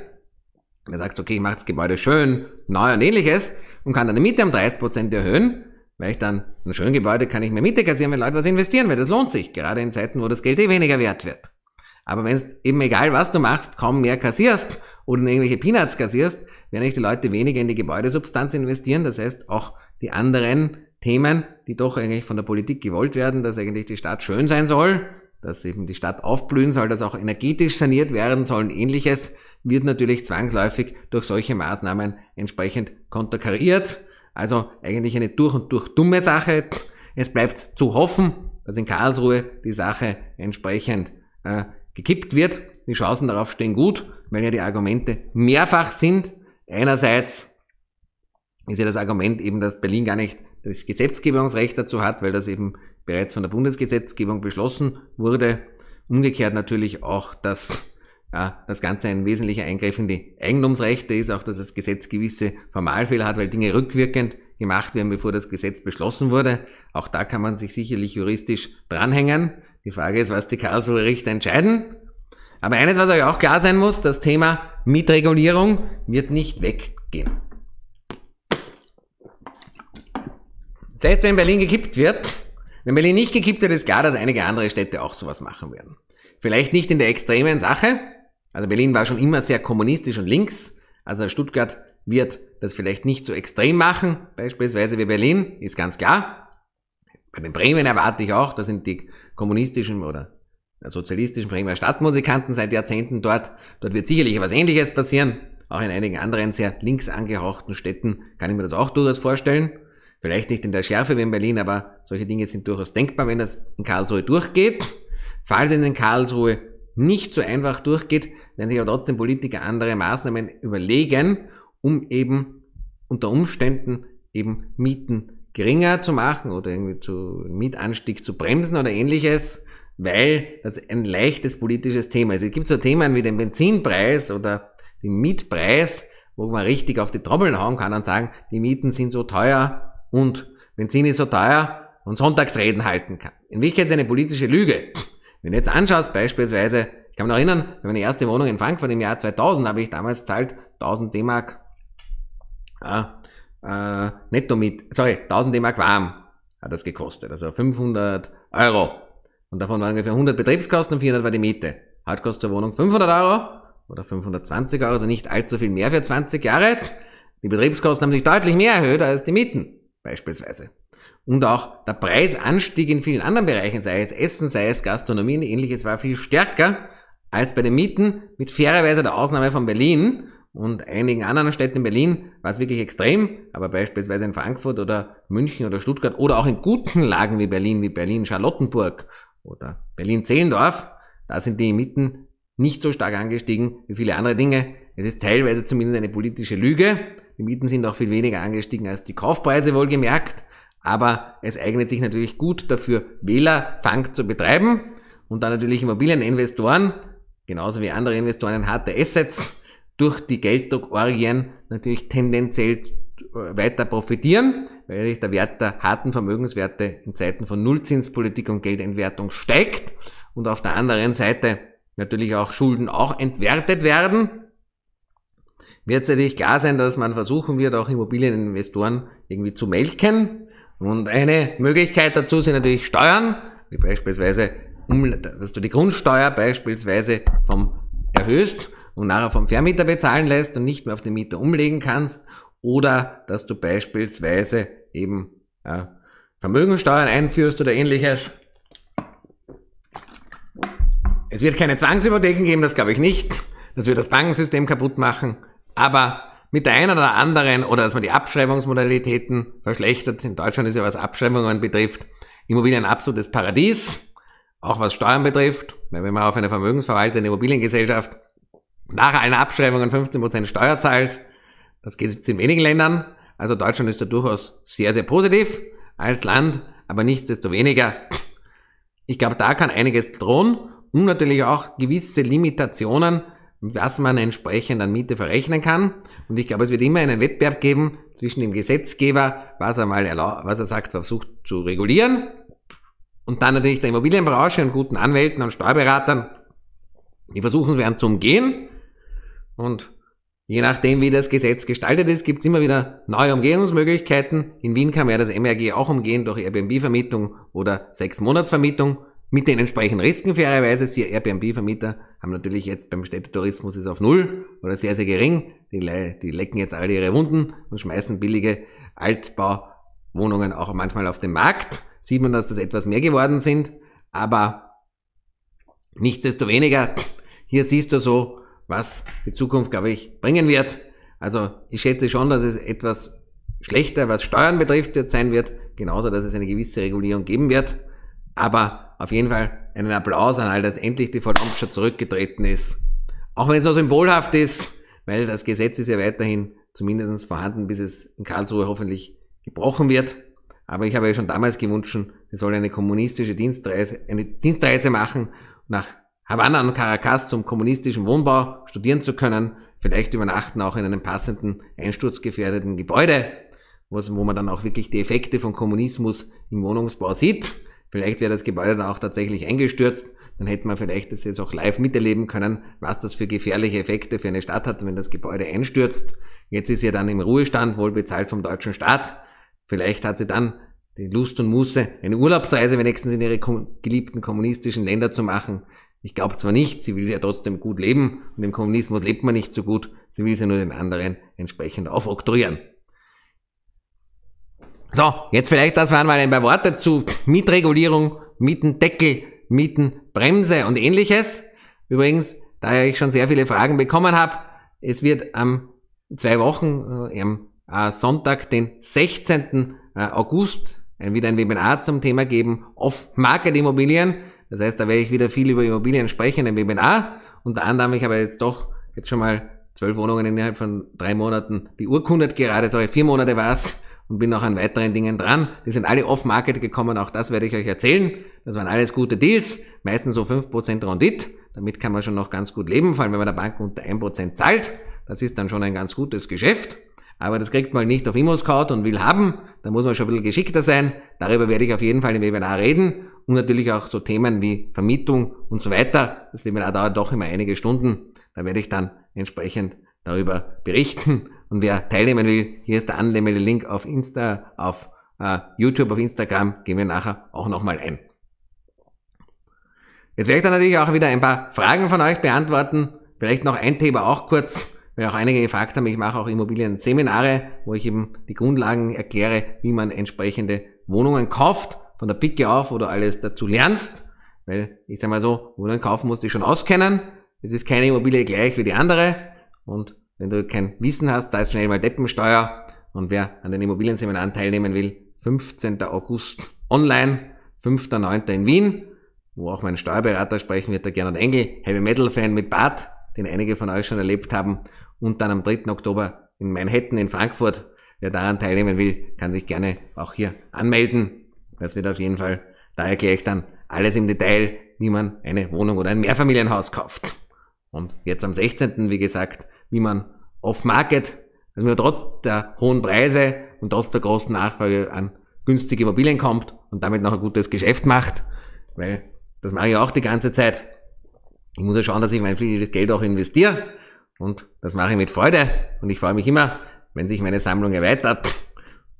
Wenn du okay, ich mache das Gebäude schön, neu und ähnliches und kann dann die Miete um 30% erhöhen, weil ich dann ein schönes Gebäude kann ich mir Miete kassieren, wenn Leute was investieren, weil das lohnt sich, gerade in Zeiten, wo das Geld eh weniger wert wird. Aber wenn es eben egal, was du machst, kaum mehr kassierst oder irgendwelche Peanuts kassierst, werden nicht die Leute weniger in die Gebäudesubstanz investieren. Das heißt, auch die anderen Themen, die doch eigentlich von der Politik gewollt werden, dass eigentlich die Stadt schön sein soll, dass eben die Stadt aufblühen soll, dass auch energetisch saniert werden soll und ähnliches, wird natürlich zwangsläufig durch solche Maßnahmen entsprechend konterkariert. Also eigentlich eine durch und durch dumme Sache. Es bleibt zu hoffen, dass in Karlsruhe die Sache entsprechend äh, gekippt wird. Die Chancen darauf stehen gut, weil ja die Argumente mehrfach sind. Einerseits ist ja das Argument eben, dass Berlin gar nicht das Gesetzgebungsrecht dazu hat, weil das eben bereits von der Bundesgesetzgebung beschlossen wurde. Umgekehrt natürlich auch, dass ja, das Ganze ein wesentlicher Eingriff in die Eigentumsrechte ist, auch dass das Gesetz gewisse Formalfehler hat, weil Dinge rückwirkend gemacht werden, bevor das Gesetz beschlossen wurde. Auch da kann man sich sicherlich juristisch dranhängen. Die Frage ist, was die Karlsruher Richter entscheiden. Aber eines, was euch auch klar sein muss, das Thema Mietregulierung wird nicht weggehen. Selbst wenn Berlin gekippt wird, wenn Berlin nicht gekippt wird, ist klar, dass einige andere Städte auch sowas machen werden. Vielleicht nicht in der extremen Sache, also Berlin war schon immer sehr kommunistisch und links. Also Stuttgart wird das vielleicht nicht so extrem machen, beispielsweise wie Berlin, ist ganz klar. Bei den Bremen erwarte ich auch, da sind die kommunistischen oder sozialistischen Bremer Stadtmusikanten seit Jahrzehnten dort. Dort wird sicherlich etwas Ähnliches passieren. Auch in einigen anderen sehr links angehauchten Städten kann ich mir das auch durchaus vorstellen. Vielleicht nicht in der Schärfe wie in Berlin, aber solche Dinge sind durchaus denkbar, wenn das in Karlsruhe durchgeht. Falls es in Karlsruhe nicht so einfach durchgeht, werden sich aber trotzdem Politiker andere Maßnahmen überlegen, um eben unter Umständen eben Mieten geringer zu machen oder irgendwie zu Mietanstieg zu bremsen oder ähnliches, weil das ein leichtes politisches Thema ist. Es gibt so Themen wie den Benzinpreis oder den Mietpreis, wo man richtig auf die Trommeln hauen kann und sagen, die Mieten sind so teuer und Benzin ist so teuer und Sonntagsreden halten kann. In Wirklichkeit ist eine politische Lüge. Wenn du jetzt anschaust, beispielsweise kann mich noch erinnern, meine erste Wohnung in Frankfurt im Jahr 2000 habe ich damals zahlt 1000 D-Mark ja, äh, netto mit, sorry, 1000 D-Mark warm hat das gekostet, also 500 Euro. Und davon waren ungefähr 100 Betriebskosten und 400 war die Miete. Heute kostet zur Wohnung 500 Euro oder 520 Euro, also nicht allzu viel mehr für 20 Jahre. Die Betriebskosten haben sich deutlich mehr erhöht als die Mieten beispielsweise. Und auch der Preisanstieg in vielen anderen Bereichen, sei es Essen, sei es Gastronomie und ähnliches, war viel stärker als bei den Mieten, mit fairerweise der Ausnahme von Berlin und einigen anderen Städten in Berlin war es wirklich extrem, aber beispielsweise in Frankfurt oder München oder Stuttgart oder auch in guten Lagen wie Berlin, wie Berlin-Charlottenburg oder Berlin-Zehlendorf, da sind die Mieten nicht so stark angestiegen wie viele andere Dinge. Es ist teilweise zumindest eine politische Lüge. Die Mieten sind auch viel weniger angestiegen als die Kaufpreise wohlgemerkt, aber es eignet sich natürlich gut dafür, Wählerfang zu betreiben und dann natürlich Immobilieninvestoren, genauso wie andere Investoren harte Assets durch die Gelddruckorgien natürlich tendenziell äh, weiter profitieren, weil der Wert der harten Vermögenswerte in Zeiten von Nullzinspolitik und Geldentwertung steigt und auf der anderen Seite natürlich auch Schulden auch entwertet werden, wird es natürlich klar sein, dass man versuchen wird, auch Immobilieninvestoren irgendwie zu melken. Und eine Möglichkeit dazu sind natürlich Steuern, wie beispielsweise dass du die Grundsteuer beispielsweise vom erhöhst und nachher vom Vermieter bezahlen lässt und nicht mehr auf den Mieter umlegen kannst oder dass du beispielsweise eben ja, Vermögensteuern einführst oder ähnliches. Es wird keine Zwangshypotheken geben, das glaube ich nicht. Das wird das Bankensystem kaputt machen. Aber mit der einen oder anderen, oder dass man die Abschreibungsmodalitäten verschlechtert, in Deutschland ist ja was Abschreibungen betrifft, Immobilien ein absolutes Paradies. Auch was Steuern betrifft, wenn man auf eine vermögensverwaltende Immobiliengesellschaft nach einer Abschreibung an 15% Steuer zahlt, das geht es in wenigen Ländern. Also Deutschland ist da durchaus sehr, sehr positiv als Land, aber nichtsdestoweniger. Ich glaube, da kann einiges drohen und natürlich auch gewisse Limitationen, was man entsprechend an Miete verrechnen kann. Und ich glaube, es wird immer einen Wettbewerb geben zwischen dem Gesetzgeber, was er mal was er sagt, versucht zu regulieren und dann natürlich der Immobilienbranche und guten Anwälten und Steuerberatern, die versuchen werden zu umgehen. Und je nachdem, wie das Gesetz gestaltet ist, gibt es immer wieder neue Umgehungsmöglichkeiten. In Wien kann man ja das MRG auch umgehen durch Airbnb-Vermietung oder Sechs-Monats-Vermietung mit den entsprechenden Risken fairerweise. Sie Airbnb-Vermieter haben natürlich jetzt beim Städtetourismus ist auf Null oder sehr, sehr gering. Die, die lecken jetzt alle ihre Wunden und schmeißen billige Altbauwohnungen auch manchmal auf den Markt sieht man, dass das etwas mehr geworden sind, aber nichtsdestoweniger, hier siehst du so, was die Zukunft, glaube ich, bringen wird. Also ich schätze schon, dass es etwas schlechter, was Steuern betrifft, jetzt sein wird, genauso, dass es eine gewisse Regulierung geben wird, aber auf jeden Fall einen Applaus an all das, endlich die Frau zurückgetreten ist. Auch wenn es nur symbolhaft ist, weil das Gesetz ist ja weiterhin zumindest vorhanden, bis es in Karlsruhe hoffentlich gebrochen wird. Aber ich habe ja schon damals gewünscht, sie soll eine kommunistische Dienstreise, eine Dienstreise machen, nach Havanna und Caracas zum kommunistischen Wohnbau studieren zu können, vielleicht übernachten auch in einem passenden, einsturzgefährdeten Gebäude, wo man dann auch wirklich die Effekte von Kommunismus im Wohnungsbau sieht. Vielleicht wäre das Gebäude dann auch tatsächlich eingestürzt. Dann hätte man vielleicht das jetzt auch live miterleben können, was das für gefährliche Effekte für eine Stadt hat, wenn das Gebäude einstürzt. Jetzt ist sie dann im Ruhestand, wohl bezahlt vom deutschen Staat. Vielleicht hat sie dann die Lust und Muße, eine Urlaubsreise wenigstens in ihre geliebten kommunistischen Länder zu machen. Ich glaube zwar nicht, sie will ja trotzdem gut leben und im Kommunismus lebt man nicht so gut, sie will sie nur den anderen entsprechend aufoktroyieren. So, jetzt vielleicht das waren mal ein paar Worte zu Mietregulierung, Mietendeckel, Mietenbremse und ähnliches. Übrigens, da ich schon sehr viele Fragen bekommen habe, es wird am zwei Wochen, äh, am äh, Sonntag, den 16. Äh, August, wieder ein Webinar zum Thema geben, Off-Market-Immobilien. Das heißt, da werde ich wieder viel über Immobilien sprechen ein Webinar. Unter anderem, ich habe jetzt doch jetzt schon mal zwölf Wohnungen innerhalb von drei Monaten beurkundet gerade, sorry, vier Monate war es und bin noch an weiteren Dingen dran. Die sind alle off-market gekommen, auch das werde ich euch erzählen. Das waren alles gute Deals, meistens so fünf Prozent Rendite. Damit kann man schon noch ganz gut leben, vor allem wenn man der Bank unter ein Prozent zahlt. Das ist dann schon ein ganz gutes Geschäft aber das kriegt man nicht auf ImmoScout und will haben. Da muss man schon ein bisschen geschickter sein. Darüber werde ich auf jeden Fall im Webinar reden und natürlich auch so Themen wie Vermietung und so weiter. Das Webinar dauert doch immer einige Stunden. Da werde ich dann entsprechend darüber berichten. Und wer teilnehmen will, hier ist der Anmeldelink auf Insta, auf äh, YouTube, auf Instagram. Gehen wir nachher auch nochmal ein. Jetzt werde ich dann natürlich auch wieder ein paar Fragen von euch beantworten. Vielleicht noch ein Thema auch kurz weil auch einige gefragt haben, ich mache auch Immobilienseminare, wo ich eben die Grundlagen erkläre, wie man entsprechende Wohnungen kauft, von der Picke auf, wo du alles dazu lernst, weil ich sage mal so, Wohnungen kaufen musst du schon auskennen, es ist keine Immobilie gleich wie die andere und wenn du kein Wissen hast, da ist schnell mal Deppensteuer und wer an den Immobilienseminaren teilnehmen will, 15. August online, 5.9. in Wien, wo auch mein Steuerberater sprechen wird, der Gernot Engel, Heavy Metal Fan mit Bart, den einige von euch schon erlebt haben und dann am 3. Oktober in Manhattan in Frankfurt. Wer daran teilnehmen will, kann sich gerne auch hier anmelden. Das wird auf jeden Fall, da erkläre ich dann alles im Detail, wie man eine Wohnung oder ein Mehrfamilienhaus kauft. Und jetzt am 16., wie gesagt, wie man off-market, dass man trotz der hohen Preise und trotz der großen Nachfrage an günstige Immobilien kommt und damit noch ein gutes Geschäft macht, weil das mache ich auch die ganze Zeit. Ich muss ja schauen, dass ich mein fliegendes Geld auch investiere. Und das mache ich mit Freude und ich freue mich immer, wenn sich meine Sammlung erweitert.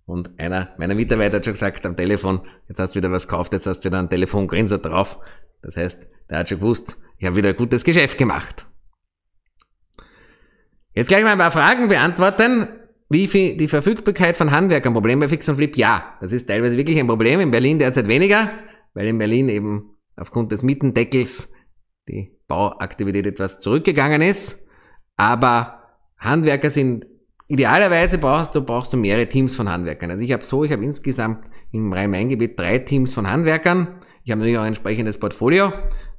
Und einer meiner Mitarbeiter hat schon gesagt am Telefon, jetzt hast du wieder was gekauft, jetzt hast du wieder einen Telefongrinser drauf. Das heißt, der hat schon gewusst, ich habe wieder ein gutes Geschäft gemacht. Jetzt gleich mal ein paar Fragen beantworten. Wie viel die Verfügbarkeit von Handwerkern Problem bei Fix und Flip? Ja, das ist teilweise wirklich ein Problem. In Berlin derzeit weniger, weil in Berlin eben aufgrund des Mietendeckels die Bauaktivität etwas zurückgegangen ist. Aber Handwerker sind, idealerweise brauchst du, brauchst du mehrere Teams von Handwerkern. Also ich habe so, ich habe insgesamt im Rhein-Main-Gebiet drei Teams von Handwerkern. Ich habe natürlich auch ein entsprechendes Portfolio,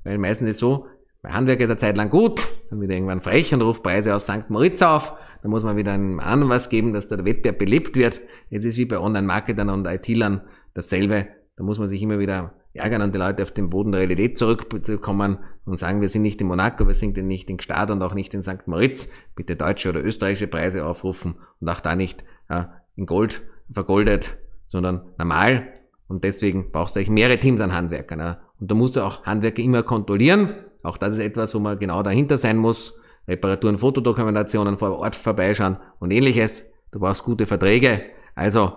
weil meistens ist es so, bei Handwerker ist eine Zeit lang gut, dann wird irgendwann frech und ruft Preise aus St. Moritz auf. Da muss man wieder einem anderen was geben, dass der Wettbewerb belebt wird. Es ist wie bei Online-Marketern und IT-Lern dasselbe. Da muss man sich immer wieder ärgern und die Leute auf den Boden der Realität zurückzukommen und sagen, wir sind nicht in Monaco, wir sind nicht in Gstaad und auch nicht in St. Moritz. Bitte deutsche oder österreichische Preise aufrufen und auch da nicht ja, in Gold vergoldet, sondern normal. Und deswegen brauchst du eigentlich mehrere Teams an Handwerkern. Ja. Und da musst du auch Handwerker immer kontrollieren. Auch das ist etwas, wo man genau dahinter sein muss. Reparaturen, Fotodokumentationen vor Ort vorbeischauen und ähnliches. Du brauchst gute Verträge. Also,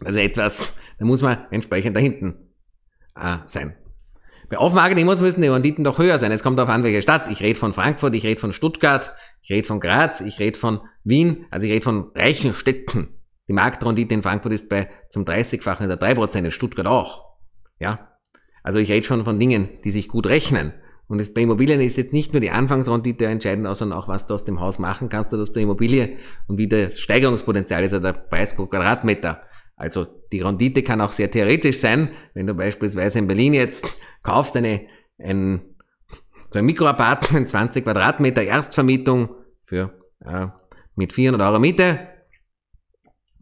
das ist etwas, da muss man entsprechend dahinten äh, ah, sein. Bei Off-Marketing müssen die Renditen doch höher sein. Es kommt darauf an, welche Stadt. Ich rede von Frankfurt, ich rede von Stuttgart, ich rede von Graz, ich rede von Wien, also ich rede von reichen Städten. Die Marktrendite in Frankfurt ist bei zum 30-fachen oder 3%, in Stuttgart auch. Ja. Also ich rede schon von Dingen, die sich gut rechnen. Und das, bei Immobilien ist jetzt nicht nur die Anfangsrendite entscheidend, sondern auch, was du aus dem Haus machen kannst oder aus der Immobilie und wie das Steigerungspotenzial ist oder also der Preis pro Quadratmeter. Also die Rendite kann auch sehr theoretisch sein, wenn du beispielsweise in Berlin jetzt kaufst eine, ein, so ein Mikroapartment, 20 Quadratmeter Erstvermietung für äh, mit 400 Euro Miete.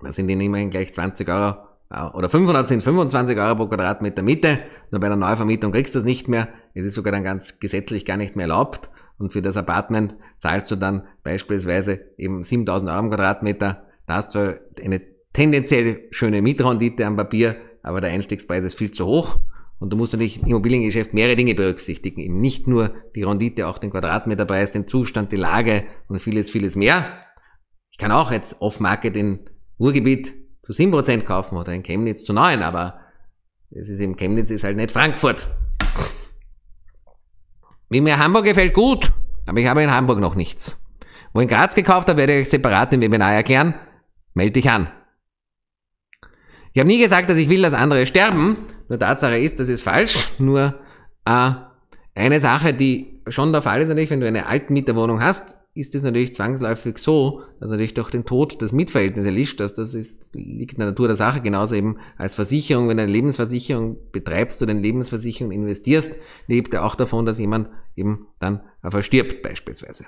Da sind die immerhin gleich 20 Euro äh, oder 500 sind 25 Euro pro Quadratmeter Miete. Nur bei einer Neuvermietung kriegst du das nicht mehr. Es ist sogar dann ganz gesetzlich gar nicht mehr erlaubt. Und für das Apartment zahlst du dann beispielsweise eben 7000 Euro im Quadratmeter. Da hast du eine tendenziell schöne Mietrendite am Papier, aber der Einstiegspreis ist viel zu hoch. Und du musst natürlich im Immobiliengeschäft mehrere Dinge berücksichtigen. Eben nicht nur die Rendite, auch den Quadratmeterpreis, den Zustand, die Lage und vieles, vieles mehr. Ich kann auch jetzt off-market in Ruhrgebiet zu 7% kaufen oder in Chemnitz zu 9%, aber es ist eben Chemnitz ist halt nicht Frankfurt. Wie mir Hamburg gefällt, gut, aber ich habe in Hamburg noch nichts. Wo ich in Graz gekauft habe, werde ich euch separat im Webinar erklären. Meld dich an. Ich habe nie gesagt, dass ich will, dass andere sterben. Nur Tatsache ist, das ist falsch. Nur äh, eine Sache, die schon der Fall ist natürlich, wenn du eine Altmieterwohnung hast, ist es natürlich zwangsläufig so, dass natürlich durch den Tod das Mietverhältnis erlischt. Dass das ist, liegt in der Natur der Sache, genauso eben als Versicherung. Wenn du eine Lebensversicherung betreibst oder eine Lebensversicherung investierst, lebt er auch davon, dass jemand eben dann verstirbt beispielsweise.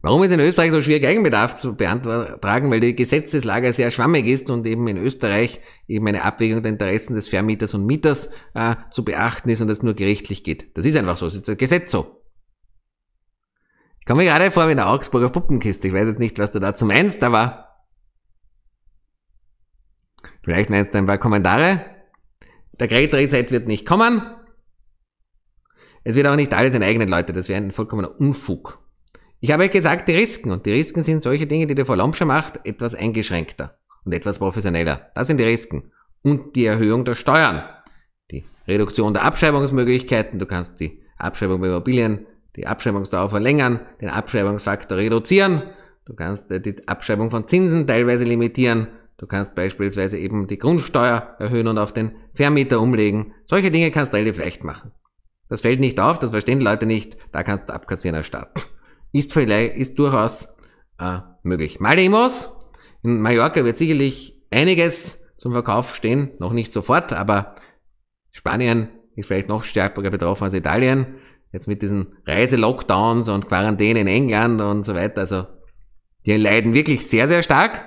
Warum ist in Österreich so schwierig, Eigenbedarf zu beantragen? Weil die Gesetzeslage sehr schwammig ist und eben in Österreich eben eine Abwägung der Interessen des Vermieters und Mieters äh, zu beachten ist und das nur gerichtlich geht. Das ist einfach so, das ist das Gesetz so. Ich komme mir gerade vor wie der Augsburger Puppenkiste. Ich weiß jetzt nicht, was du dazu meinst, aber vielleicht meinst du ein paar Kommentare. Der Geldrezeit wird nicht kommen. Es wird auch nicht alles in eigenen Leute. Das wäre ein vollkommener Unfug. Ich habe gesagt, die Risiken. Und die Risiken sind solche Dinge, die der Verlampscher macht, etwas eingeschränkter und etwas professioneller. Das sind die Risiken. Und die Erhöhung der Steuern. Die Reduktion der Abschreibungsmöglichkeiten. Du kannst die Abschreibung bei Immobilien, die Abschreibungsdauer verlängern, den Abschreibungsfaktor reduzieren. Du kannst äh, die Abschreibung von Zinsen teilweise limitieren. Du kannst beispielsweise eben die Grundsteuer erhöhen und auf den Vermieter umlegen. Solche Dinge kannst du relativ leicht machen. Das fällt nicht auf, das verstehen Leute nicht. Da kannst du abkassieren als Staat ist vielleicht, ist durchaus äh, möglich. Malimos in Mallorca wird sicherlich einiges zum Verkauf stehen, noch nicht sofort, aber Spanien ist vielleicht noch stärker betroffen als Italien. Jetzt mit diesen Reiselockdowns und Quarantäne in England und so weiter. Also, die leiden wirklich sehr, sehr stark.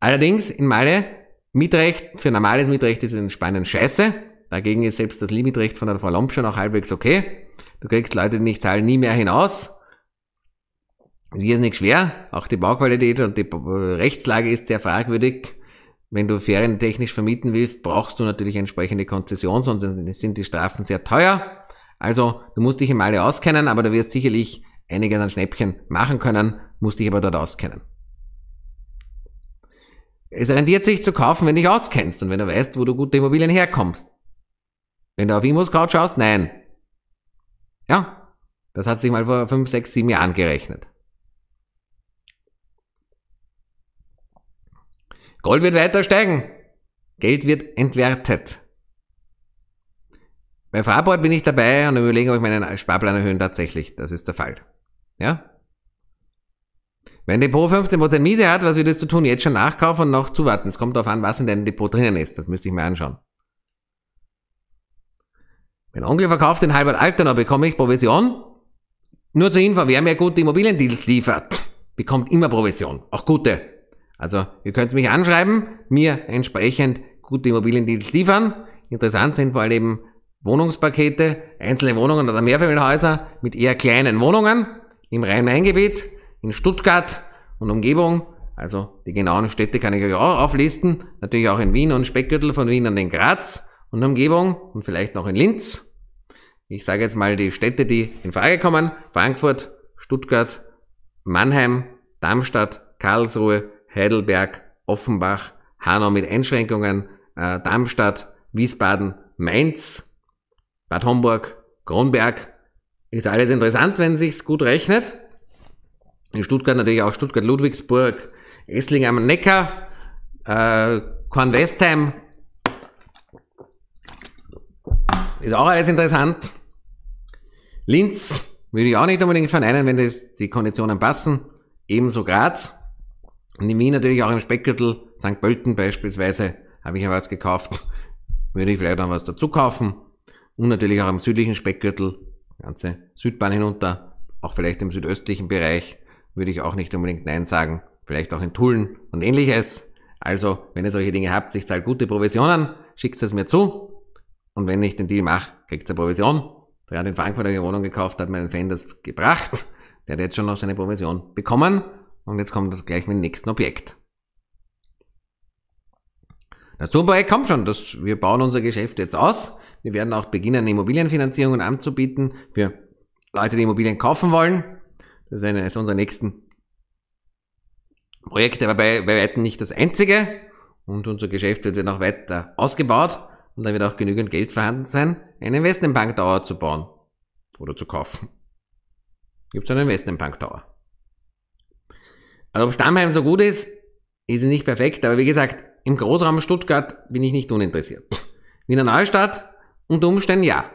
Allerdings in Malle, Mietrecht, für normales Mietrecht ist in Spanien scheiße. Dagegen ist selbst das Limitrecht von der Frau Lomp schon auch halbwegs okay. Du kriegst Leute, die nicht zahlen, nie mehr hinaus. Sie ist nicht schwer, auch die Bauqualität und die Rechtslage ist sehr fragwürdig. Wenn du ferientechnisch vermieten willst, brauchst du natürlich entsprechende Konzession, sonst sind die Strafen sehr teuer. Also, du musst dich im Alle auskennen, aber du wirst sicherlich einiges an Schnäppchen machen können, musst dich aber dort auskennen. Es rendiert sich zu kaufen, wenn du dich auskennst und wenn du weißt, wo du gute Immobilien herkommst. Wenn du auf Immos Couch schaust, nein. Ja, das hat sich mal vor 5, 6, 7 Jahren gerechnet. Gold wird weiter steigen. Geld wird entwertet. Bei Farboard bin ich dabei und überlege, ob ich meinen Sparplan erhöhen tatsächlich. Das ist der Fall. Ja? Wenn Depot 15% Miese hat, was würdest du tun? Jetzt schon nachkaufen und noch zuwarten? Es kommt darauf an, was in deinem Depot drinnen ist. Das müsste ich mir anschauen. Mein Onkel verkauft den Halbert Alternau, bekomme ich Provision. Nur zur Info, wer mir gute Immobiliendeals liefert, bekommt immer Provision. Auch gute. Also ihr könnt mich anschreiben, mir entsprechend gute Immobiliendeals liefern. Interessant sind vor allem Wohnungspakete, einzelne Wohnungen oder Mehrfamilienhäuser mit eher kleinen Wohnungen im Rhein-Main-Gebiet, in Stuttgart und Umgebung. Also die genauen Städte kann ich euch auch auflisten. Natürlich auch in Wien und Speckgürtel von Wien an den Graz und Umgebung und vielleicht noch in Linz. Ich sage jetzt mal die Städte, die in Frage kommen. Frankfurt, Stuttgart, Mannheim, Darmstadt, Karlsruhe, Heidelberg, Offenbach, Hanau mit Einschränkungen, äh, Darmstadt, Wiesbaden, Mainz, Bad Homburg, Kronberg. Ist alles interessant, wenn sich's gut rechnet. In Stuttgart natürlich auch Stuttgart, Ludwigsburg, Essling am Neckar, äh, Kornwestheim. Ist auch alles interessant. Linz würde ich auch nicht unbedingt verneinen, wenn das die Konditionen passen. Ebenso Graz. Und in Wien natürlich auch im Speckgürtel, St. Pölten beispielsweise, habe ich ja was gekauft. Würde ich vielleicht auch was dazu kaufen. Und natürlich auch im südlichen Speckgürtel, ganze Südbahn hinunter, auch vielleicht im südöstlichen Bereich, würde ich auch nicht unbedingt Nein sagen. Vielleicht auch in Tulln und ähnliches. Also, wenn ihr solche Dinge habt, ich zahle gute Provisionen, schickt es mir zu. Und wenn ich den Deal mache, kriegt ihr Provision. Der hat in Frankfurt eine Wohnung gekauft, hat mir ein Fan das gebracht. Der hat jetzt schon noch seine Provision bekommen. Und jetzt kommt gleich mit dem nächsten Objekt. Das Turmprojekt kommt schon. Das, wir bauen unser Geschäft jetzt aus. Wir werden auch beginnen, Immobilienfinanzierungen anzubieten für Leute, die Immobilien kaufen wollen. Das ist eines unserer nächsten Projekte, aber bei, bei weitem nicht das einzige. Und unser Geschäft wird noch weiter ausgebaut und da wird auch genügend Geld vorhanden sein, eine Investmentbank Tower zu bauen oder zu kaufen. Gibt es eine Investmentbank Tower? Also ob Stammheim so gut ist, ist nicht perfekt, aber wie gesagt, im Großraum Stuttgart bin ich nicht uninteressiert. Wiener Neustadt unter Umständen ja.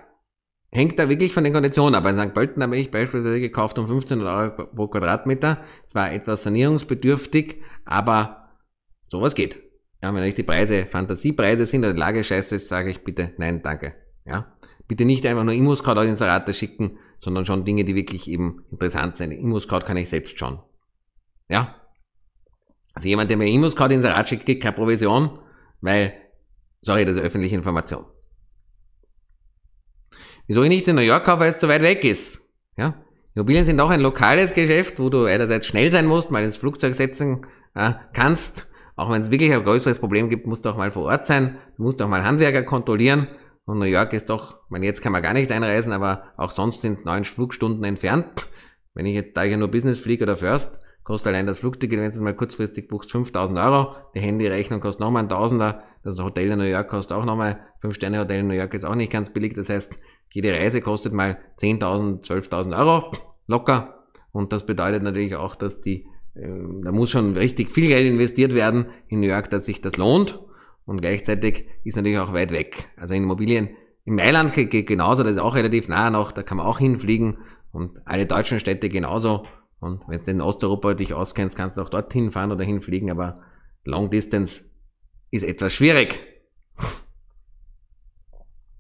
Hängt da wirklich von den Konditionen ab. In St. Pölten habe ich beispielsweise gekauft um 15 Euro pro Quadratmeter. Zwar etwas sanierungsbedürftig, aber sowas geht. Ja, wenn euch die Preise Fantasiepreise sind oder die Lage scheiße ist, sage ich bitte nein, danke. Ja. Bitte nicht einfach nur Immuscode aus Inserate schicken, sondern schon Dinge, die wirklich eben interessant sind. Immuscode kann ich selbst schon. Ja. Also jemand, der mir Imbus gerade ins Rad schickt, kriegt keine Provision, weil, sorry, das ist öffentliche Information. Wieso ich nichts in New York kaufe, weil es zu weit weg ist. Ja. Immobilien sind auch ein lokales Geschäft, wo du einerseits schnell sein musst, mal ins Flugzeug setzen äh, kannst. Auch wenn es wirklich ein größeres Problem gibt, musst du auch mal vor Ort sein, du musst auch mal Handwerker kontrollieren. Und New York ist doch, ich meine, jetzt kann man gar nicht einreisen, aber auch sonst sind es neun Flugstunden entfernt. Wenn ich jetzt da ja nur Business fliege oder First, kostet allein das Flugticket, wenn du es mal kurzfristig buchst, 5000 Euro. Die Handyrechnung kostet nochmal ein Tausender. Das Hotel in New York kostet auch nochmal, 5-Sterne-Hotel in New York ist auch nicht ganz billig. Das heißt, jede Reise kostet mal 10.000, 12.000 Euro locker. Und das bedeutet natürlich auch, dass die, äh, da muss schon richtig viel Geld investiert werden in New York, dass sich das lohnt. Und gleichzeitig ist natürlich auch weit weg. Also Immobilien in Mailand geht genauso, das ist auch relativ nah noch, da kann man auch hinfliegen und alle deutschen Städte genauso. Und wenn du in Osteuropa dich auskennst, kannst du auch dorthin fahren oder hinfliegen, aber Long Distance ist etwas schwierig.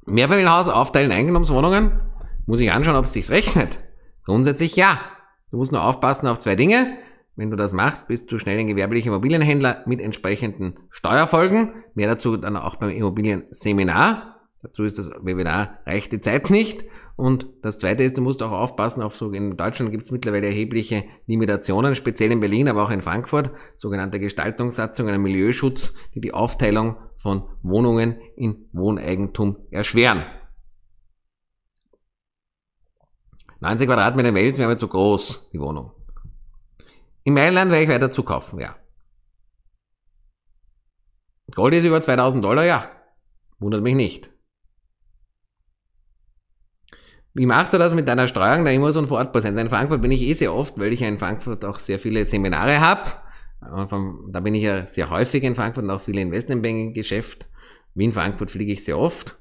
Mehrfamilienhaus aufteilen, Eigentumswohnungen? Muss ich anschauen, ob es sich rechnet. Grundsätzlich ja. Du musst nur aufpassen auf zwei Dinge. Wenn du das machst, bist du schnell ein gewerblicher Immobilienhändler mit entsprechenden Steuerfolgen. Mehr dazu dann auch beim Immobilienseminar. Dazu ist das Webinar, reicht die Zeit nicht. Und das Zweite ist, du musst auch aufpassen, auf so, in Deutschland gibt es mittlerweile erhebliche Limitationen, speziell in Berlin, aber auch in Frankfurt, sogenannte Gestaltungssatzungen, einen Milieuschutz, die die Aufteilung von Wohnungen in Wohneigentum erschweren. 90 Quadratmeter in Wels wäre mir zu groß, die Wohnung. Im Mailand werde ich weiter zu kaufen, ja. Gold ist über 2000 Dollar, ja. Wundert mich nicht. Wie machst du das mit deiner Steuerung? Da immer so ein vor sein. In Frankfurt bin ich eh sehr oft, weil ich ja in Frankfurt auch sehr viele Seminare hab. Da bin ich ja sehr häufig in Frankfurt und auch viele Investmentbanking-Geschäft. Wien-Frankfurt fliege ich sehr oft.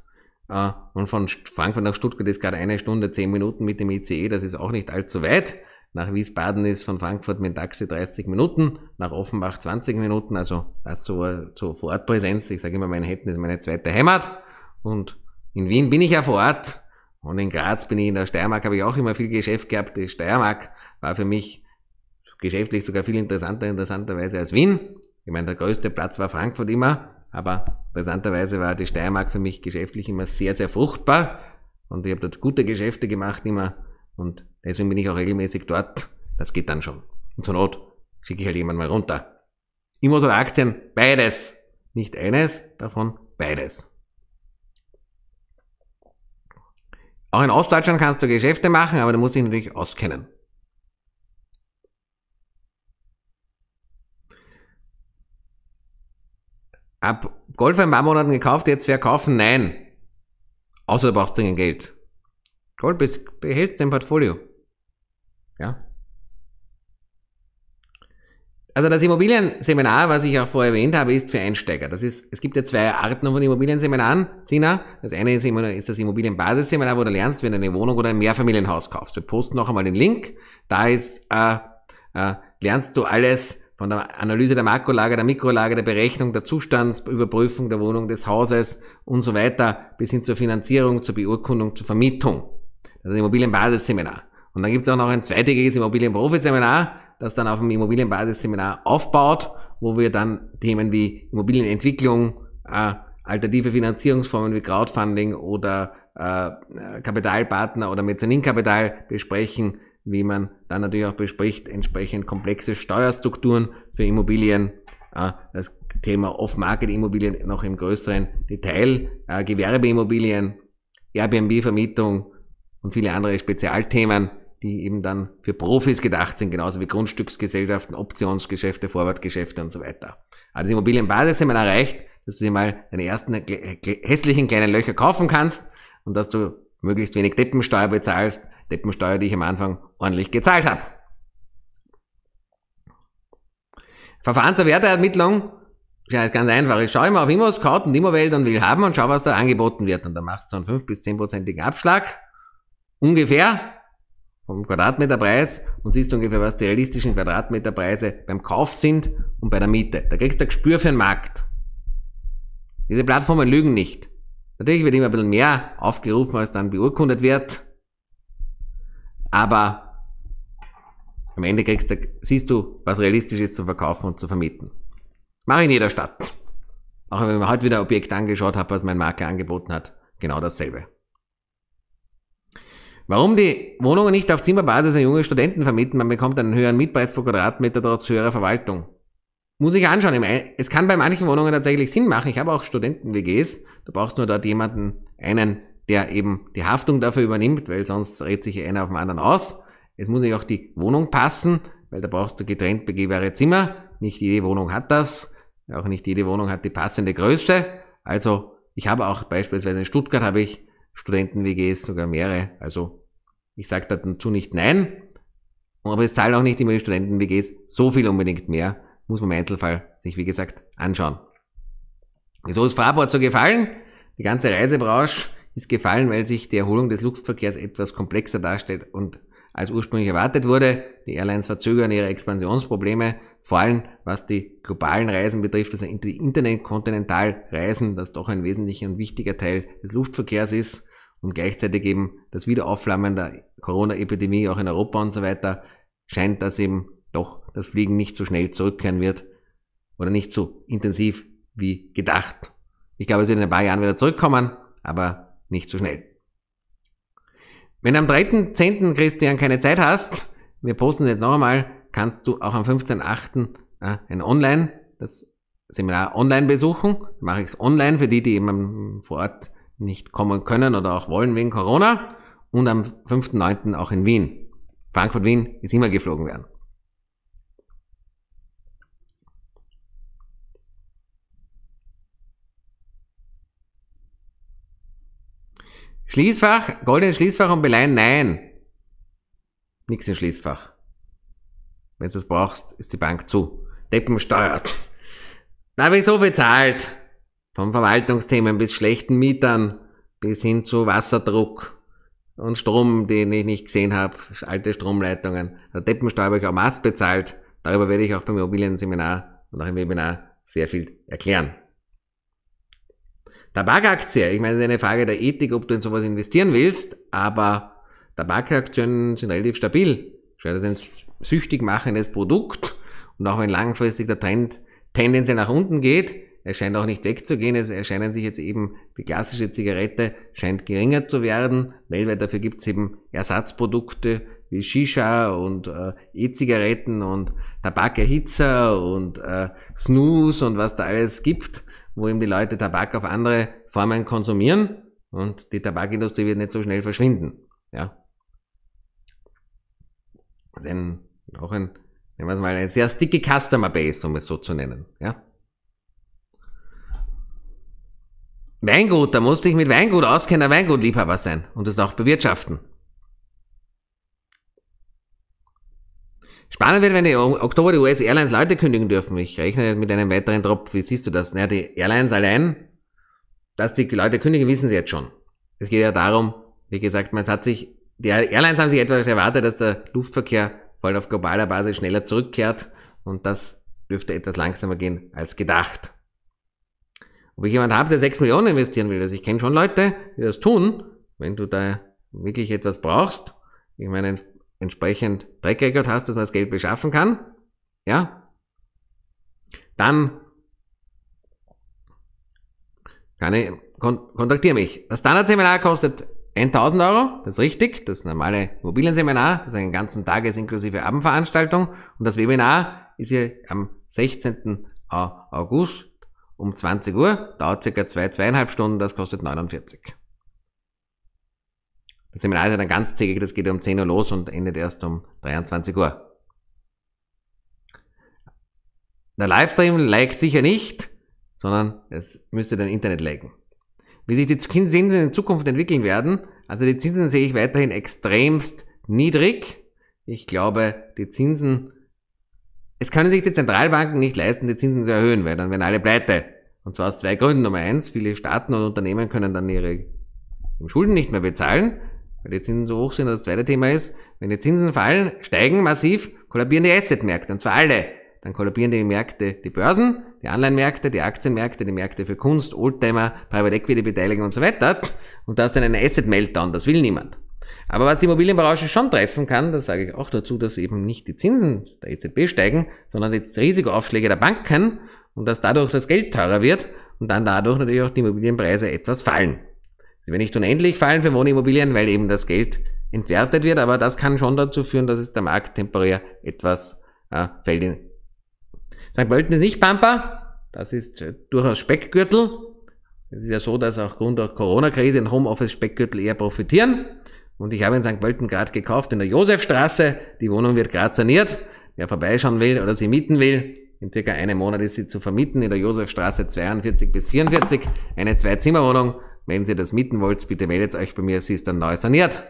Äh, und von Frankfurt nach Stuttgart ist gerade eine Stunde, zehn Minuten mit dem ICE. Das ist auch nicht allzu weit. Nach Wiesbaden ist von Frankfurt mit Taxi 30 Minuten, nach Offenbach 20 Minuten. Also das so zur Vorortpräsenz. Ich sage immer, mein Hätten ist meine zweite Heimat. Und in Wien bin ich ja vor Ort und in Graz bin ich in der Steiermark, habe ich auch immer viel Geschäft gehabt. Die Steiermark war für mich geschäftlich sogar viel interessanter, interessanterweise als Wien. Ich meine, der größte Platz war Frankfurt immer, aber interessanterweise war die Steiermark für mich geschäftlich immer sehr, sehr fruchtbar und ich habe dort gute Geschäfte gemacht immer und deswegen bin ich auch regelmäßig dort. Das geht dann schon. Und zur Not schicke ich halt jemanden mal runter. Immos oder Aktien, beides. Nicht eines, davon beides. Auch in Ostdeutschland kannst du Geschäfte machen, aber du musst dich natürlich auskennen. Ab Golf ein paar Monaten gekauft, jetzt verkaufen? Nein. Außer du brauchst dringend Geld. Golf behältst dein Portfolio. Ja. Also das Immobilienseminar, was ich auch vorher erwähnt habe, ist für Einsteiger. Das ist, es gibt ja zwei Arten von Immobilienseminaren, Sina. Das eine ist, ist das Immobilienbasisseminar, wo du lernst, wenn du eine Wohnung oder ein Mehrfamilienhaus kaufst. Wir posten noch einmal den Link. Da ist, äh, äh, lernst du alles von der Analyse der Makrolage, der Mikrolage, der Berechnung, der Zustandsüberprüfung der Wohnung, des Hauses und so weiter, bis hin zur Finanzierung, zur Beurkundung, zur Vermietung. Das ist ein Immobilienbasisseminar. Und dann gibt es auch noch ein zweitägiges Immobilienprofiseminar das dann auf dem Immobilienbasisseminar aufbaut, wo wir dann Themen wie Immobilienentwicklung, äh, alternative Finanzierungsformen wie Crowdfunding oder äh, Kapitalpartner oder Mezzaninkapital besprechen, wie man dann natürlich auch bespricht, entsprechend komplexe Steuerstrukturen für Immobilien, äh, das Thema Off-Market-Immobilien noch im größeren Detail, äh, Gewerbeimmobilien, Airbnb-Vermietung und viele andere Spezialthemen die eben dann für Profis gedacht sind, genauso wie Grundstücksgesellschaften, Optionsgeschäfte, Vorwartgeschäfte und so weiter. Also das Immobilienbasisseminar erreicht, dass du dir mal deine ersten äh, hässlichen kleinen Löcher kaufen kannst und dass du möglichst wenig Deppensteuer bezahlst, Deppensteuer, die ich am Anfang ordentlich gezahlt habe. Verfahren zur Werteermittlung, ja, ist ganz einfach. Ich schaue immer auf ImmoScout und ImmoWelt und will haben und schaue, was da angeboten wird. Und da machst du so einen 5 bis 10-prozentigen Abschlag. Ungefähr vom Quadratmeterpreis und siehst ungefähr, was die realistischen Quadratmeterpreise beim Kauf sind und bei der Miete. Da kriegst du ein Gespür für den Markt. Diese Plattformen lügen nicht. Natürlich wird immer ein bisschen mehr aufgerufen, als dann beurkundet wird. Aber am Ende kriegst du, siehst du, was realistisch ist zu verkaufen und zu vermieten. Mache ich in jeder Stadt. Auch wenn ich mir heute wieder ein Objekt angeschaut habe, was mein Makler angeboten hat. Genau dasselbe. Warum die Wohnungen nicht auf Zimmerbasis an junge Studenten vermieten, man bekommt einen höheren Mietpreis pro Quadratmeter trotz höherer Verwaltung. Muss ich anschauen. Es kann bei manchen Wohnungen tatsächlich Sinn machen. Ich habe auch Studenten-WGs. Du brauchst nur dort jemanden, einen, der eben die Haftung dafür übernimmt, weil sonst dreht sich einer auf den anderen aus. Es muss nicht auch die Wohnung passen, weil da brauchst du getrennt begehbare Zimmer. Nicht jede Wohnung hat das. Auch nicht jede Wohnung hat die passende Größe. Also, ich habe auch beispielsweise in Stuttgart habe ich Studenten-WGs, sogar mehrere. Also ich sage dazu nicht nein, aber es zahlt auch nicht immer die Studenten-WGs so viel unbedingt mehr. Muss man im Einzelfall sich, wie gesagt, anschauen. Wieso ist Fraport so gefallen? Die ganze Reisebranche ist gefallen, weil sich die Erholung des Luftverkehrs etwas komplexer darstellt und als ursprünglich erwartet wurde. Die Airlines verzögern ihre Expansionsprobleme, vor allem was die globalen Reisen betrifft, also die Interkontinentalreisen, das doch ein wesentlicher und wichtiger Teil des Luftverkehrs ist und gleichzeitig eben das Wiederaufflammen der Corona-Epidemie auch in Europa und so weiter, scheint, dass eben doch das Fliegen nicht so schnell zurückkehren wird oder nicht so intensiv wie gedacht. Ich glaube, es wird in ein paar Jahren wieder zurückkommen, aber nicht so schnell. Wenn du am 3.10. Christian keine Zeit hast, wir posten jetzt noch einmal, kannst du auch am 15.8. Äh, ein Online, das Seminar online besuchen. Mache ich es online für die, die eben vor Ort nicht kommen können oder auch wollen wegen Corona. Und am 5.9. auch in Wien. Frankfurt-Wien ist immer geflogen werden. Schließfach, goldenes Schließfach und Beleihen, nein. Nichts im Schließfach. Wenn du es brauchst, ist die Bank zu. Deppensteuert. Da habe ich so viel zahlt. Von Verwaltungsthemen bis schlechten Mietern bis hin zu Wasserdruck und Strom, den ich nicht gesehen habe, alte Stromleitungen. Der Deppensteuer habe ich auch mass bezahlt. Darüber werde ich auch beim Immobilienseminar und auch im Webinar sehr viel erklären. Tabakaktie, ich meine, es ist eine Frage der Ethik, ob du in sowas investieren willst, aber Tabakaktien sind relativ stabil. Schau dir das süchtig machendes Produkt und auch wenn langfristig der Trend tendenziell nach unten geht, er scheint auch nicht wegzugehen, es erscheinen sich jetzt eben die klassische Zigarette scheint geringer zu werden, weil dafür gibt es eben Ersatzprodukte wie Shisha und äh, E-Zigaretten und Tabakerhitzer und äh, Snooze und was da alles gibt, wo eben die Leute Tabak auf andere Formen konsumieren und die Tabakindustrie wird nicht so schnell verschwinden. Ja. Denn auch ein, nehmen wir es mal, eine sehr sticky Customer Base, um es so zu nennen. Ja? Weingut, da musste ich mit Weingut auskennen, Weingutliebhaber sein und es auch bewirtschaften. Spannend wird, wenn im Oktober die US Airlines Leute kündigen dürfen. Ich rechne mit einem weiteren Drop. Wie siehst du das? Naja, die Airlines allein, dass die Leute kündigen, wissen sie jetzt schon. Es geht ja darum, wie gesagt, man hat sich, die Airlines haben sich etwas erwartet, dass der Luftverkehr vor allem auf globaler Basis schneller zurückkehrt und das dürfte etwas langsamer gehen als gedacht. Ob ich jemanden habe, der 6 Millionen investieren will, also ich kenne schon Leute, die das tun, wenn du da wirklich etwas brauchst, ich meine, entsprechend Trackrecord hast, dass man das Geld beschaffen kann, ja, dann kann ich, kontaktiere mich. Das Standardseminar kostet 1000 Euro, das ist richtig, das normale Immobilienseminar, das ist eine ganzen Tages inklusive Abendveranstaltung und das Webinar ist hier am 16. August um 20 Uhr, dauert circa zwei, zweieinhalb Stunden, das kostet 49. Das Seminar ist ja dann ganztägig, das geht um 10 Uhr los und endet erst um 23 Uhr. Der Livestream laggt sicher nicht, sondern es müsste dann Internet laggen. Wie sich die Zinsen in Zukunft entwickeln werden, also die Zinsen sehe ich weiterhin extremst niedrig. Ich glaube, die Zinsen, es können sich die Zentralbanken nicht leisten, die Zinsen zu erhöhen, weil dann werden alle pleite. Und zwar aus zwei Gründen. Nummer eins, viele Staaten und Unternehmen können dann ihre Schulden nicht mehr bezahlen, weil die Zinsen so hoch sind. Und das zweite Thema ist, wenn die Zinsen fallen, steigen massiv, kollabieren die Assetmärkte, und zwar alle dann kollabieren die Märkte, die Börsen, die Anleihenmärkte, die Aktienmärkte, die Märkte für Kunst, Oldtimer, Private Equity Beteiligung und so weiter. Und da ist dann ein Asset Meltdown, das will niemand. Aber was die Immobilienbranche schon treffen kann, das sage ich auch dazu, dass eben nicht die Zinsen der EZB steigen, sondern die Risikoaufschläge der Banken und dass dadurch das Geld teurer wird und dann dadurch natürlich auch die Immobilienpreise etwas fallen. Sie werden nicht unendlich fallen für Wohnimmobilien, weil eben das Geld entwertet wird, aber das kann schon dazu führen, dass es der Markt temporär etwas äh, fällt in St. Pölten ist nicht Pampa, das ist äh, durchaus Speckgürtel. Es ist ja so, dass auch aufgrund der Corona-Krise in Homeoffice Speckgürtel eher profitieren. Und ich habe in St. Pölten gerade gekauft, in der Josefstraße. Die Wohnung wird gerade saniert. Wer vorbeischauen will oder sie mieten will, in circa einem Monat ist sie zu vermieten in der Josefstraße 42 bis 44. Eine Zwei-Zimmer-Wohnung. Wenn Sie das mieten wollt, bitte meldet euch bei mir. Sie ist dann neu saniert.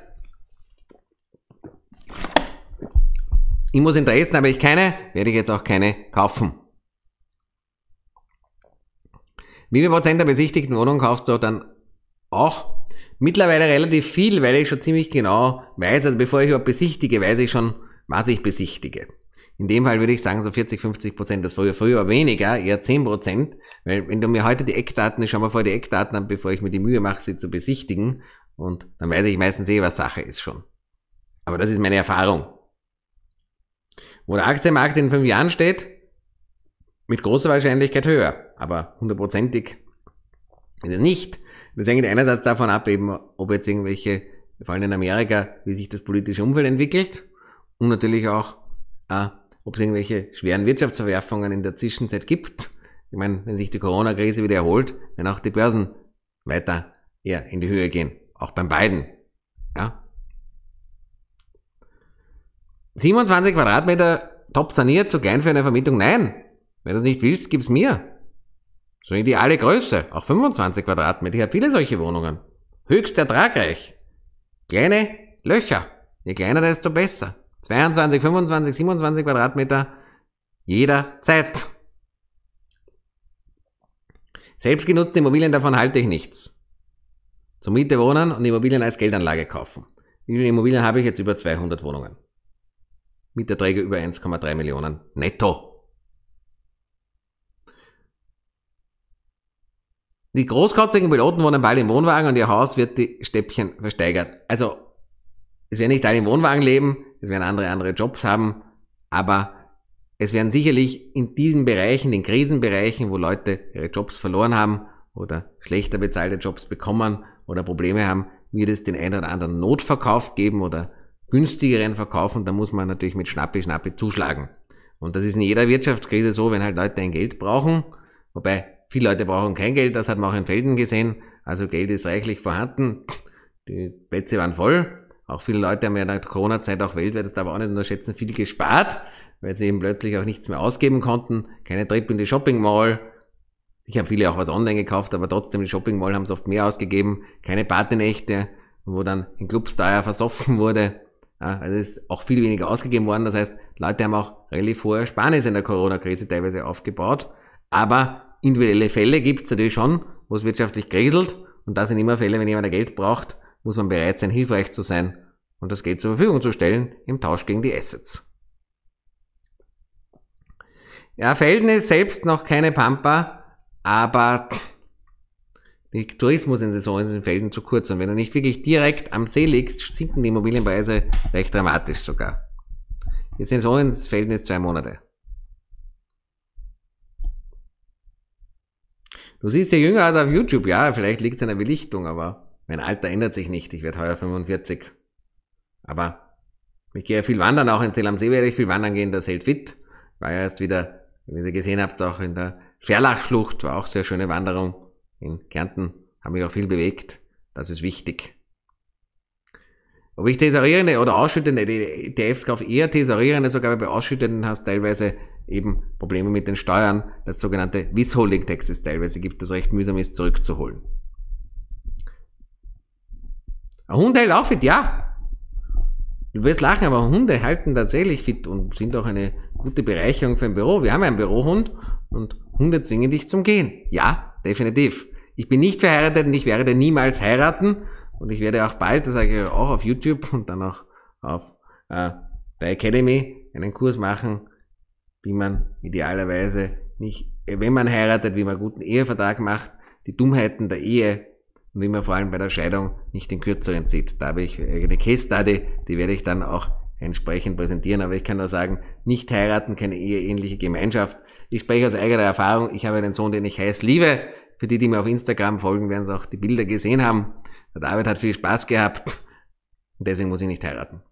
Ich muss in Dresden, aber ich keine, werde ich jetzt auch keine kaufen. Wie viel Prozent der besichtigten Wohnung kaufst du dann auch? Mittlerweile relativ viel, weil ich schon ziemlich genau weiß, also bevor ich überhaupt besichtige, weiß ich schon, was ich besichtige. In dem Fall würde ich sagen, so 40, 50 Prozent, das früher, früher weniger, eher 10 Prozent, weil wenn du mir heute die Eckdaten, ich schau mal vor die Eckdaten an, bevor ich mir die Mühe mache, sie zu besichtigen, und dann weiß ich meistens eh, was Sache ist schon. Aber das ist meine Erfahrung. Wo der Aktienmarkt in fünf Jahren steht, mit großer Wahrscheinlichkeit höher, aber hundertprozentig nicht. Das hängt einerseits davon ab, eben, ob jetzt irgendwelche, vor allem in Amerika, wie sich das politische Umfeld entwickelt und natürlich auch, äh, ob es irgendwelche schweren Wirtschaftsverwerfungen in der Zwischenzeit gibt. Ich meine, wenn sich die Corona-Krise wieder erholt, werden auch die Börsen weiter eher in die Höhe gehen, auch beim beiden. Ja? 27 Quadratmeter top saniert, zu klein für eine Vermietung? Nein. Wenn du nicht willst, gib's mir. So ideale Größe, auch 25 Quadratmeter. Ich habe viele solche Wohnungen. Höchst ertragreich. Kleine Löcher. Je kleiner, desto besser. 22, 25, 27 Quadratmeter jederzeit. Selbstgenutzte Immobilien davon halte ich nichts. Zur Miete wohnen und Immobilien als Geldanlage kaufen. Wie viele Immobilien habe ich jetzt über 200 Wohnungen? Mieterträge über 1,3 Millionen netto. Die großkotzigen Piloten wohnen bald im Wohnwagen und ihr Haus wird die Stäbchen versteigert. Also, es werden nicht alle im Wohnwagen leben, es werden andere andere Jobs haben, aber es werden sicherlich in diesen Bereichen, den Krisenbereichen, wo Leute ihre Jobs verloren haben oder schlechter bezahlte Jobs bekommen oder Probleme haben, wird es den einen oder anderen Notverkauf geben oder günstigeren verkaufen, dann muss man natürlich mit Schnappe, Schnappe zuschlagen. Und das ist in jeder Wirtschaftskrise so, wenn halt Leute ein Geld brauchen, wobei viele Leute brauchen kein Geld, das hat man auch in Felden gesehen, also Geld ist reichlich vorhanden, die Plätze waren voll, auch viele Leute haben ja nach der Corona-Zeit auch weltweit, das darf auch nicht unterschätzen, viel gespart, weil sie eben plötzlich auch nichts mehr ausgeben konnten, keine Trip in die Shopping Mall, ich habe viele auch was online gekauft, aber trotzdem die Shopping Mall haben es oft mehr ausgegeben, keine Partynächte, wo dann in Clubs daher versoffen wurde, ja, also ist auch viel weniger ausgegeben worden. Das heißt, Leute haben auch relativ hohe Ersparnis in der Corona-Krise teilweise aufgebaut. Aber individuelle Fälle gibt es natürlich schon, wo es wirtschaftlich kriselt. Und das sind immer Fälle, wenn jemand Geld braucht, muss man bereit sein, hilfreich zu sein und das Geld zur Verfügung zu stellen im Tausch gegen die Assets. Ja, Felden ist selbst noch keine Pampa, aber die Tourismusinvestitionen in Felden zu kurz und wenn du nicht wirklich direkt am See liegst, sinken die Immobilienpreise recht dramatisch sogar. Die Saison in Felden ist zwei Monate. Du siehst ja jünger als auf YouTube, ja, vielleicht liegt es an der Belichtung, aber mein Alter ändert sich nicht. Ich werde heuer 45. Aber ich gehe ja viel wandern, auch in Zell am See werde ich viel wandern gehen, das hält fit. War ja erst wieder, wie ihr gesehen habt, auch in der Scherlachschlucht, war auch sehr schöne Wanderung in Kärnten habe ich auch viel bewegt. Das ist wichtig. Ob ich tesorierende oder ausschüttende ETFs kaufe, eher tesorierende, sogar bei ausschüttenden hast du teilweise eben Probleme mit den Steuern. Das sogenannte Withholding Tax ist teilweise gibt es recht mühsam ist zurückzuholen. Ein Hund hält auch fit, ja. Du wirst lachen, aber Hunde halten tatsächlich fit und sind auch eine gute Bereicherung für ein Büro. Wir haben ja einen Bürohund und Hunde zwingen dich zum Gehen. Ja, definitiv. Ich bin nicht verheiratet und ich werde niemals heiraten. Und ich werde auch bald, das sage ich auch auf YouTube und dann auch auf äh, der Academy, einen Kurs machen, wie man idealerweise nicht, wenn man heiratet, wie man einen guten Ehevertrag macht, die Dummheiten der Ehe und wie man vor allem bei der Scheidung nicht den Kürzeren zieht. Da habe ich eine Case Study, die werde ich dann auch entsprechend präsentieren. Aber ich kann nur sagen, nicht heiraten, keine eheähnliche Gemeinschaft. Ich spreche aus eigener Erfahrung. Ich habe einen Sohn, den ich heiß liebe. Für die, die mir auf Instagram folgen, werden es auch die Bilder gesehen haben. Der David hat viel Spaß gehabt und deswegen muss ich nicht heiraten.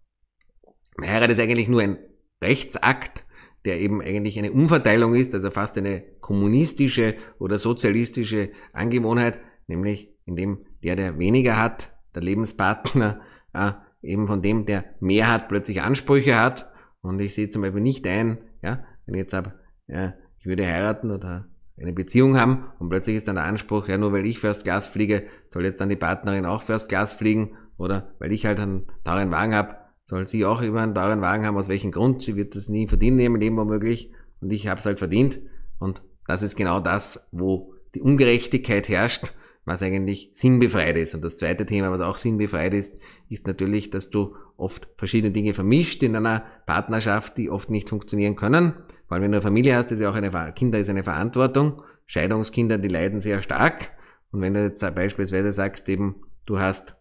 Eine Heirat ist eigentlich nur ein Rechtsakt, der eben eigentlich eine Umverteilung ist, also fast eine kommunistische oder sozialistische Angewohnheit, nämlich indem der, der weniger hat, der Lebenspartner, ja, eben von dem, der mehr hat, plötzlich Ansprüche hat. Und ich sehe zum Beispiel nicht ein, ja, wenn ich jetzt habe, ja, ich würde heiraten oder eine Beziehung haben und plötzlich ist dann der Anspruch, ja, nur weil ich First Class fliege, soll jetzt dann die Partnerin auch First Class fliegen oder weil ich halt einen teuren Wagen habe, soll sie auch immer einen teuren Wagen haben, aus welchem Grund, sie wird das nie verdienen im Leben womöglich und ich habe es halt verdient und das ist genau das, wo die Ungerechtigkeit herrscht, was eigentlich sinnbefreit ist. Und das zweite Thema, was auch sinnbefreit ist, ist natürlich, dass du oft verschiedene Dinge vermischt in einer Partnerschaft, die oft nicht funktionieren können. Weil wenn du eine Familie hast, ist ja auch eine, Kinder ist eine Verantwortung. Scheidungskinder, die leiden sehr stark. Und wenn du jetzt beispielsweise sagst eben, du hast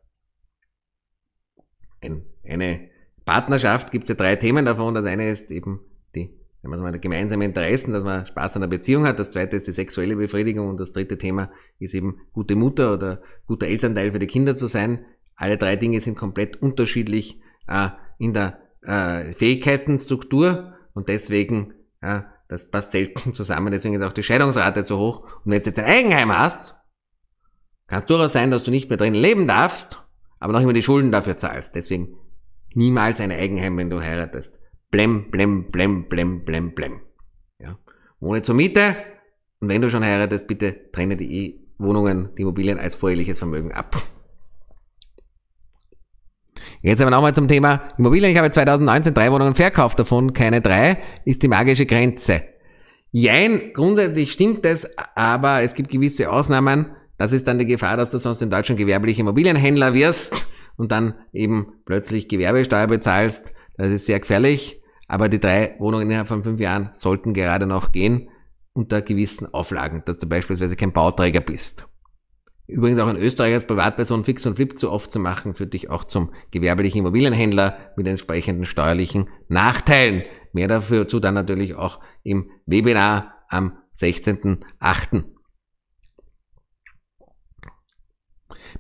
ein, eine Partnerschaft, gibt es ja drei Themen davon. Das eine ist eben die, wenn man mal gemeinsame Interessen, dass man Spaß an der Beziehung hat. Das zweite ist die sexuelle Befriedigung. Und das dritte Thema ist eben gute Mutter oder guter Elternteil für die Kinder zu sein. Alle drei Dinge sind komplett unterschiedlich äh, in der äh, Fähigkeitenstruktur. Und deswegen ja, das passt selten zusammen, deswegen ist auch die Scheidungsrate so hoch. Und wenn du jetzt ein Eigenheim hast, kann es durchaus sein, dass du nicht mehr drin leben darfst, aber noch immer die Schulden dafür zahlst. Deswegen niemals ein Eigenheim, wenn du heiratest. Blem, blem, blem, blem, blem, blem. Ja. Wohne zur Miete und wenn du schon heiratest, bitte trenne die Wohnungen, die Immobilien als voreheliches Vermögen ab. Jetzt aber nochmal zum Thema Immobilien. Ich habe 2019 drei Wohnungen verkauft, davon keine drei, ist die magische Grenze. Jein, grundsätzlich stimmt es, aber es gibt gewisse Ausnahmen. Das ist dann die Gefahr, dass du sonst in Deutschland gewerbliche Immobilienhändler wirst und dann eben plötzlich Gewerbesteuer bezahlst. Das ist sehr gefährlich. Aber die drei Wohnungen innerhalb von fünf Jahren sollten gerade noch gehen unter gewissen Auflagen, dass du beispielsweise kein Bauträger bist. Übrigens auch in Österreich als Privatperson Fix und Flip zu oft zu machen, führt dich auch zum gewerblichen Immobilienhändler mit entsprechenden steuerlichen Nachteilen. Mehr dafür zu dann natürlich auch im Webinar am 16.8.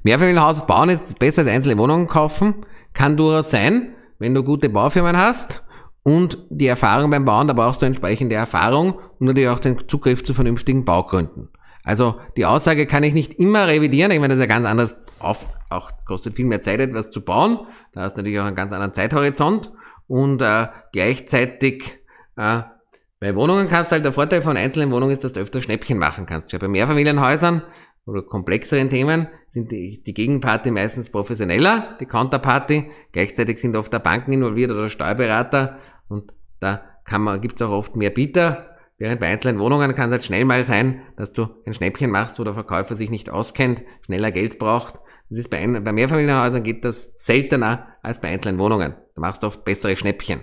Mehrfamilienhaus bauen ist besser als einzelne Wohnungen kaufen. Kann durchaus sein, wenn du gute Baufirmen hast und die Erfahrung beim Bauen, da brauchst du entsprechende Erfahrung und natürlich auch den Zugriff zu vernünftigen Baugründen. Also die Aussage kann ich nicht immer revidieren. Ich meine, das ist ja ganz anders auf. Auch es kostet viel mehr Zeit, etwas zu bauen. Da hast du natürlich auch einen ganz anderen Zeithorizont. Und äh, gleichzeitig äh, bei Wohnungen kannst du halt, der Vorteil von einzelnen Wohnungen ist, dass du öfter Schnäppchen machen kannst. Ja, bei Mehrfamilienhäusern oder komplexeren Themen sind die, die Gegenparty meistens professioneller, die Counterparty. Gleichzeitig sind oft da Banken involviert oder Steuerberater und da kann man, gibt's auch oft mehr Bieter während bei einzelnen Wohnungen kann es halt schnell mal sein, dass du ein Schnäppchen machst, wo der Verkäufer sich nicht auskennt, schneller Geld braucht. Das ist bei, ein, bei Mehrfamilienhäusern geht das seltener als bei einzelnen Wohnungen. Da machst du oft bessere Schnäppchen.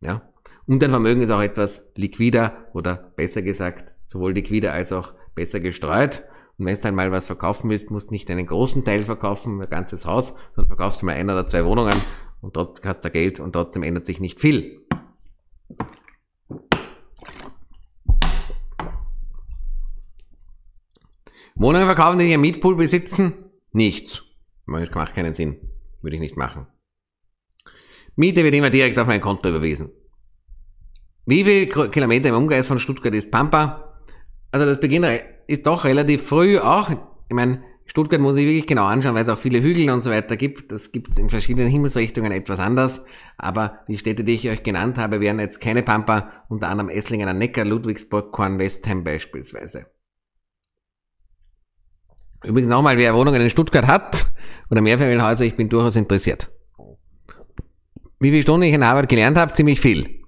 Ja? Und dein Vermögen ist auch etwas liquider oder besser gesagt, sowohl liquider als auch besser gestreut. Und wenn du dann mal was verkaufen willst, musst du nicht einen großen Teil verkaufen, ein ganzes Haus, sondern verkaufst du mal ein oder zwei Wohnungen und trotzdem hast du Geld und trotzdem ändert sich nicht viel. Wohnungen verkaufen, die einen Mietpool besitzen? Nichts. Macht keinen Sinn. Würde ich nicht machen. Miete wird immer direkt auf mein Konto überwiesen. Wie viel Kilometer im Umkreis von Stuttgart ist Pampa? Also das Beginn ist doch relativ früh auch. Ich meine, Stuttgart muss ich wirklich genau anschauen, weil es auch viele Hügel und so weiter gibt. Das gibt es in verschiedenen Himmelsrichtungen etwas anders. Aber die Städte, die ich euch genannt habe, wären jetzt keine Pampa, unter anderem Esslingen an Neckar, Ludwigsburg, Kornwestheim beispielsweise. Übrigens nochmal, wer Wohnungen in Stuttgart hat oder Mehrfamilienhäuser, ich bin durchaus interessiert. Wie viele Stunden ich in Arbeit gelernt habe? Ziemlich viel.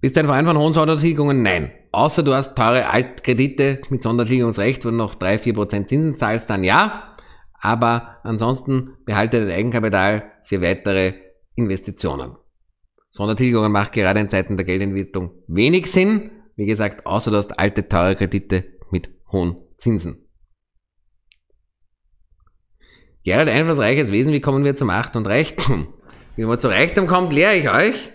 Bist du ein Freund von hohen Sondertilgungen? Nein. Außer du hast teure Altkredite mit Sondertilgungsrecht, wo du noch 3-4% Zinsen zahlst, dann ja. Aber ansonsten behalte dein Eigenkapital für weitere Investitionen. Sondertilgungen macht gerade in Zeiten der Geldentwicklung wenig Sinn. Wie gesagt, außer du hast alte, teure Kredite mit hohen Zinsen. Gerald, einflussreiches Wesen, wie kommen wir zum Acht und Reichtum? Wie man zu Reichtum kommt, lehre ich euch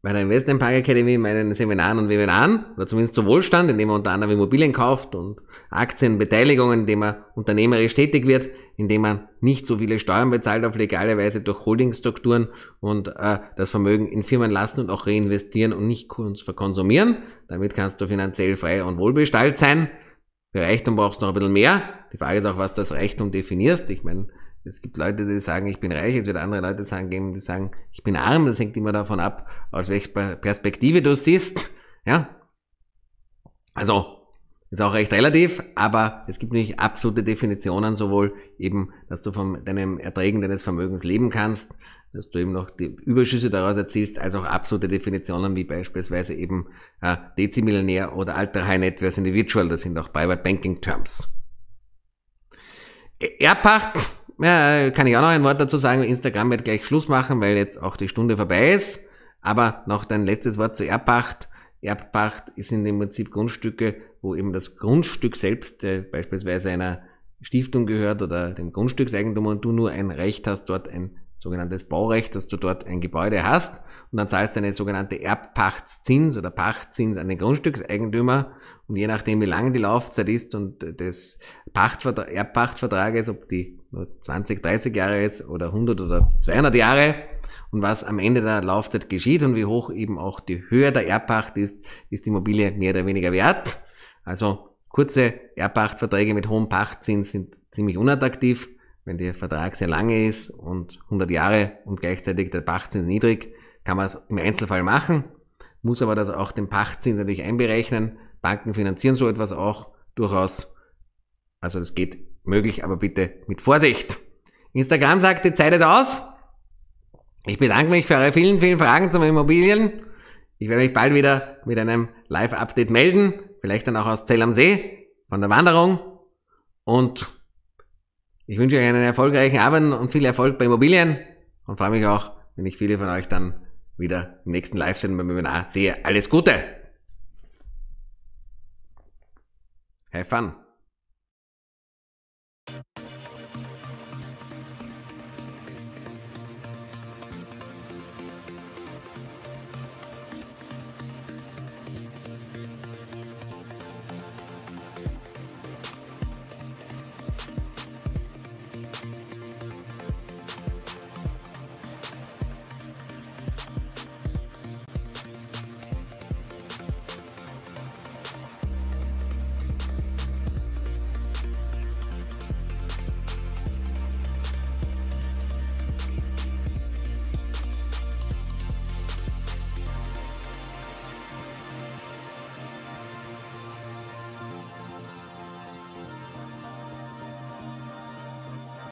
bei der Investment Park Academy in meinen Seminaren und Webinaren, oder zumindest zu Wohlstand, indem man unter anderem Immobilien kauft und Aktienbeteiligungen, indem man unternehmerisch tätig wird, indem man nicht so viele Steuern bezahlt auf legale Weise durch Holdingstrukturen und äh, das Vermögen in Firmen lassen und auch reinvestieren und nicht verkonsumieren. Damit kannst du finanziell frei und wohlbestallt sein. Für Reichtum brauchst du noch ein bisschen mehr. Die Frage ist auch, was du als Reichtum definierst. Ich meine, es gibt Leute, die sagen, ich bin reich, es wird andere Leute sagen, geben, die sagen, ich bin arm. Das hängt immer davon ab, aus welcher Perspektive du siehst. Ja. Also, ist auch recht relativ, aber es gibt natürlich absolute Definitionen, sowohl eben, dass du von deinem Erträgen deines Vermögens leben kannst, dass du eben noch die Überschüsse daraus erzielst, als auch absolute Definitionen wie beispielsweise eben äh, Dezimillionär oder Alter High Net Individual, das sind auch Private Banking Terms. E, Erbpacht, ja, kann ich auch noch ein Wort dazu sagen, Instagram wird gleich Schluss machen, weil jetzt auch die Stunde vorbei ist, aber noch dein letztes Wort zu Erbpacht. Erbpacht sind im Prinzip Grundstücke, wo eben das Grundstück selbst äh, beispielsweise einer Stiftung gehört oder dem Grundstückseigentum und du nur ein Recht hast, dort ein sogenanntes Baurecht, dass du dort ein Gebäude hast und dann zahlst du eine sogenannte Erbpachtzins oder Pachtzins an den Grundstückseigentümer und je nachdem, wie lang die Laufzeit ist und des Erbpachtvertrages, ob die nur 20, 30 Jahre ist oder 100 oder 200 Jahre und was am Ende der Laufzeit geschieht und wie hoch eben auch die Höhe der Erbpacht ist, ist die Immobilie mehr oder weniger wert. Also kurze Erbpachtverträge mit hohem Pachtzins sind ziemlich unattraktiv. Wenn der Vertrag sehr lange ist und 100 Jahre und gleichzeitig der Pachtzins niedrig, kann man es im Einzelfall machen, muss aber das auch den Pachtzins natürlich einberechnen. Banken finanzieren so etwas auch durchaus. Also das geht möglich, aber bitte mit Vorsicht. Instagram sagt, die Zeit ist aus. Ich bedanke mich für eure vielen, vielen Fragen zum Immobilien. Ich werde mich bald wieder mit einem Live-Update melden vielleicht dann auch aus Zell am See von der Wanderung. Und ich wünsche euch einen erfolgreichen Abend und viel Erfolg bei Immobilien und freue mich auch, wenn ich viele von euch dann wieder im nächsten Livestream beim Webinar sehe. Alles Gute! Have fun!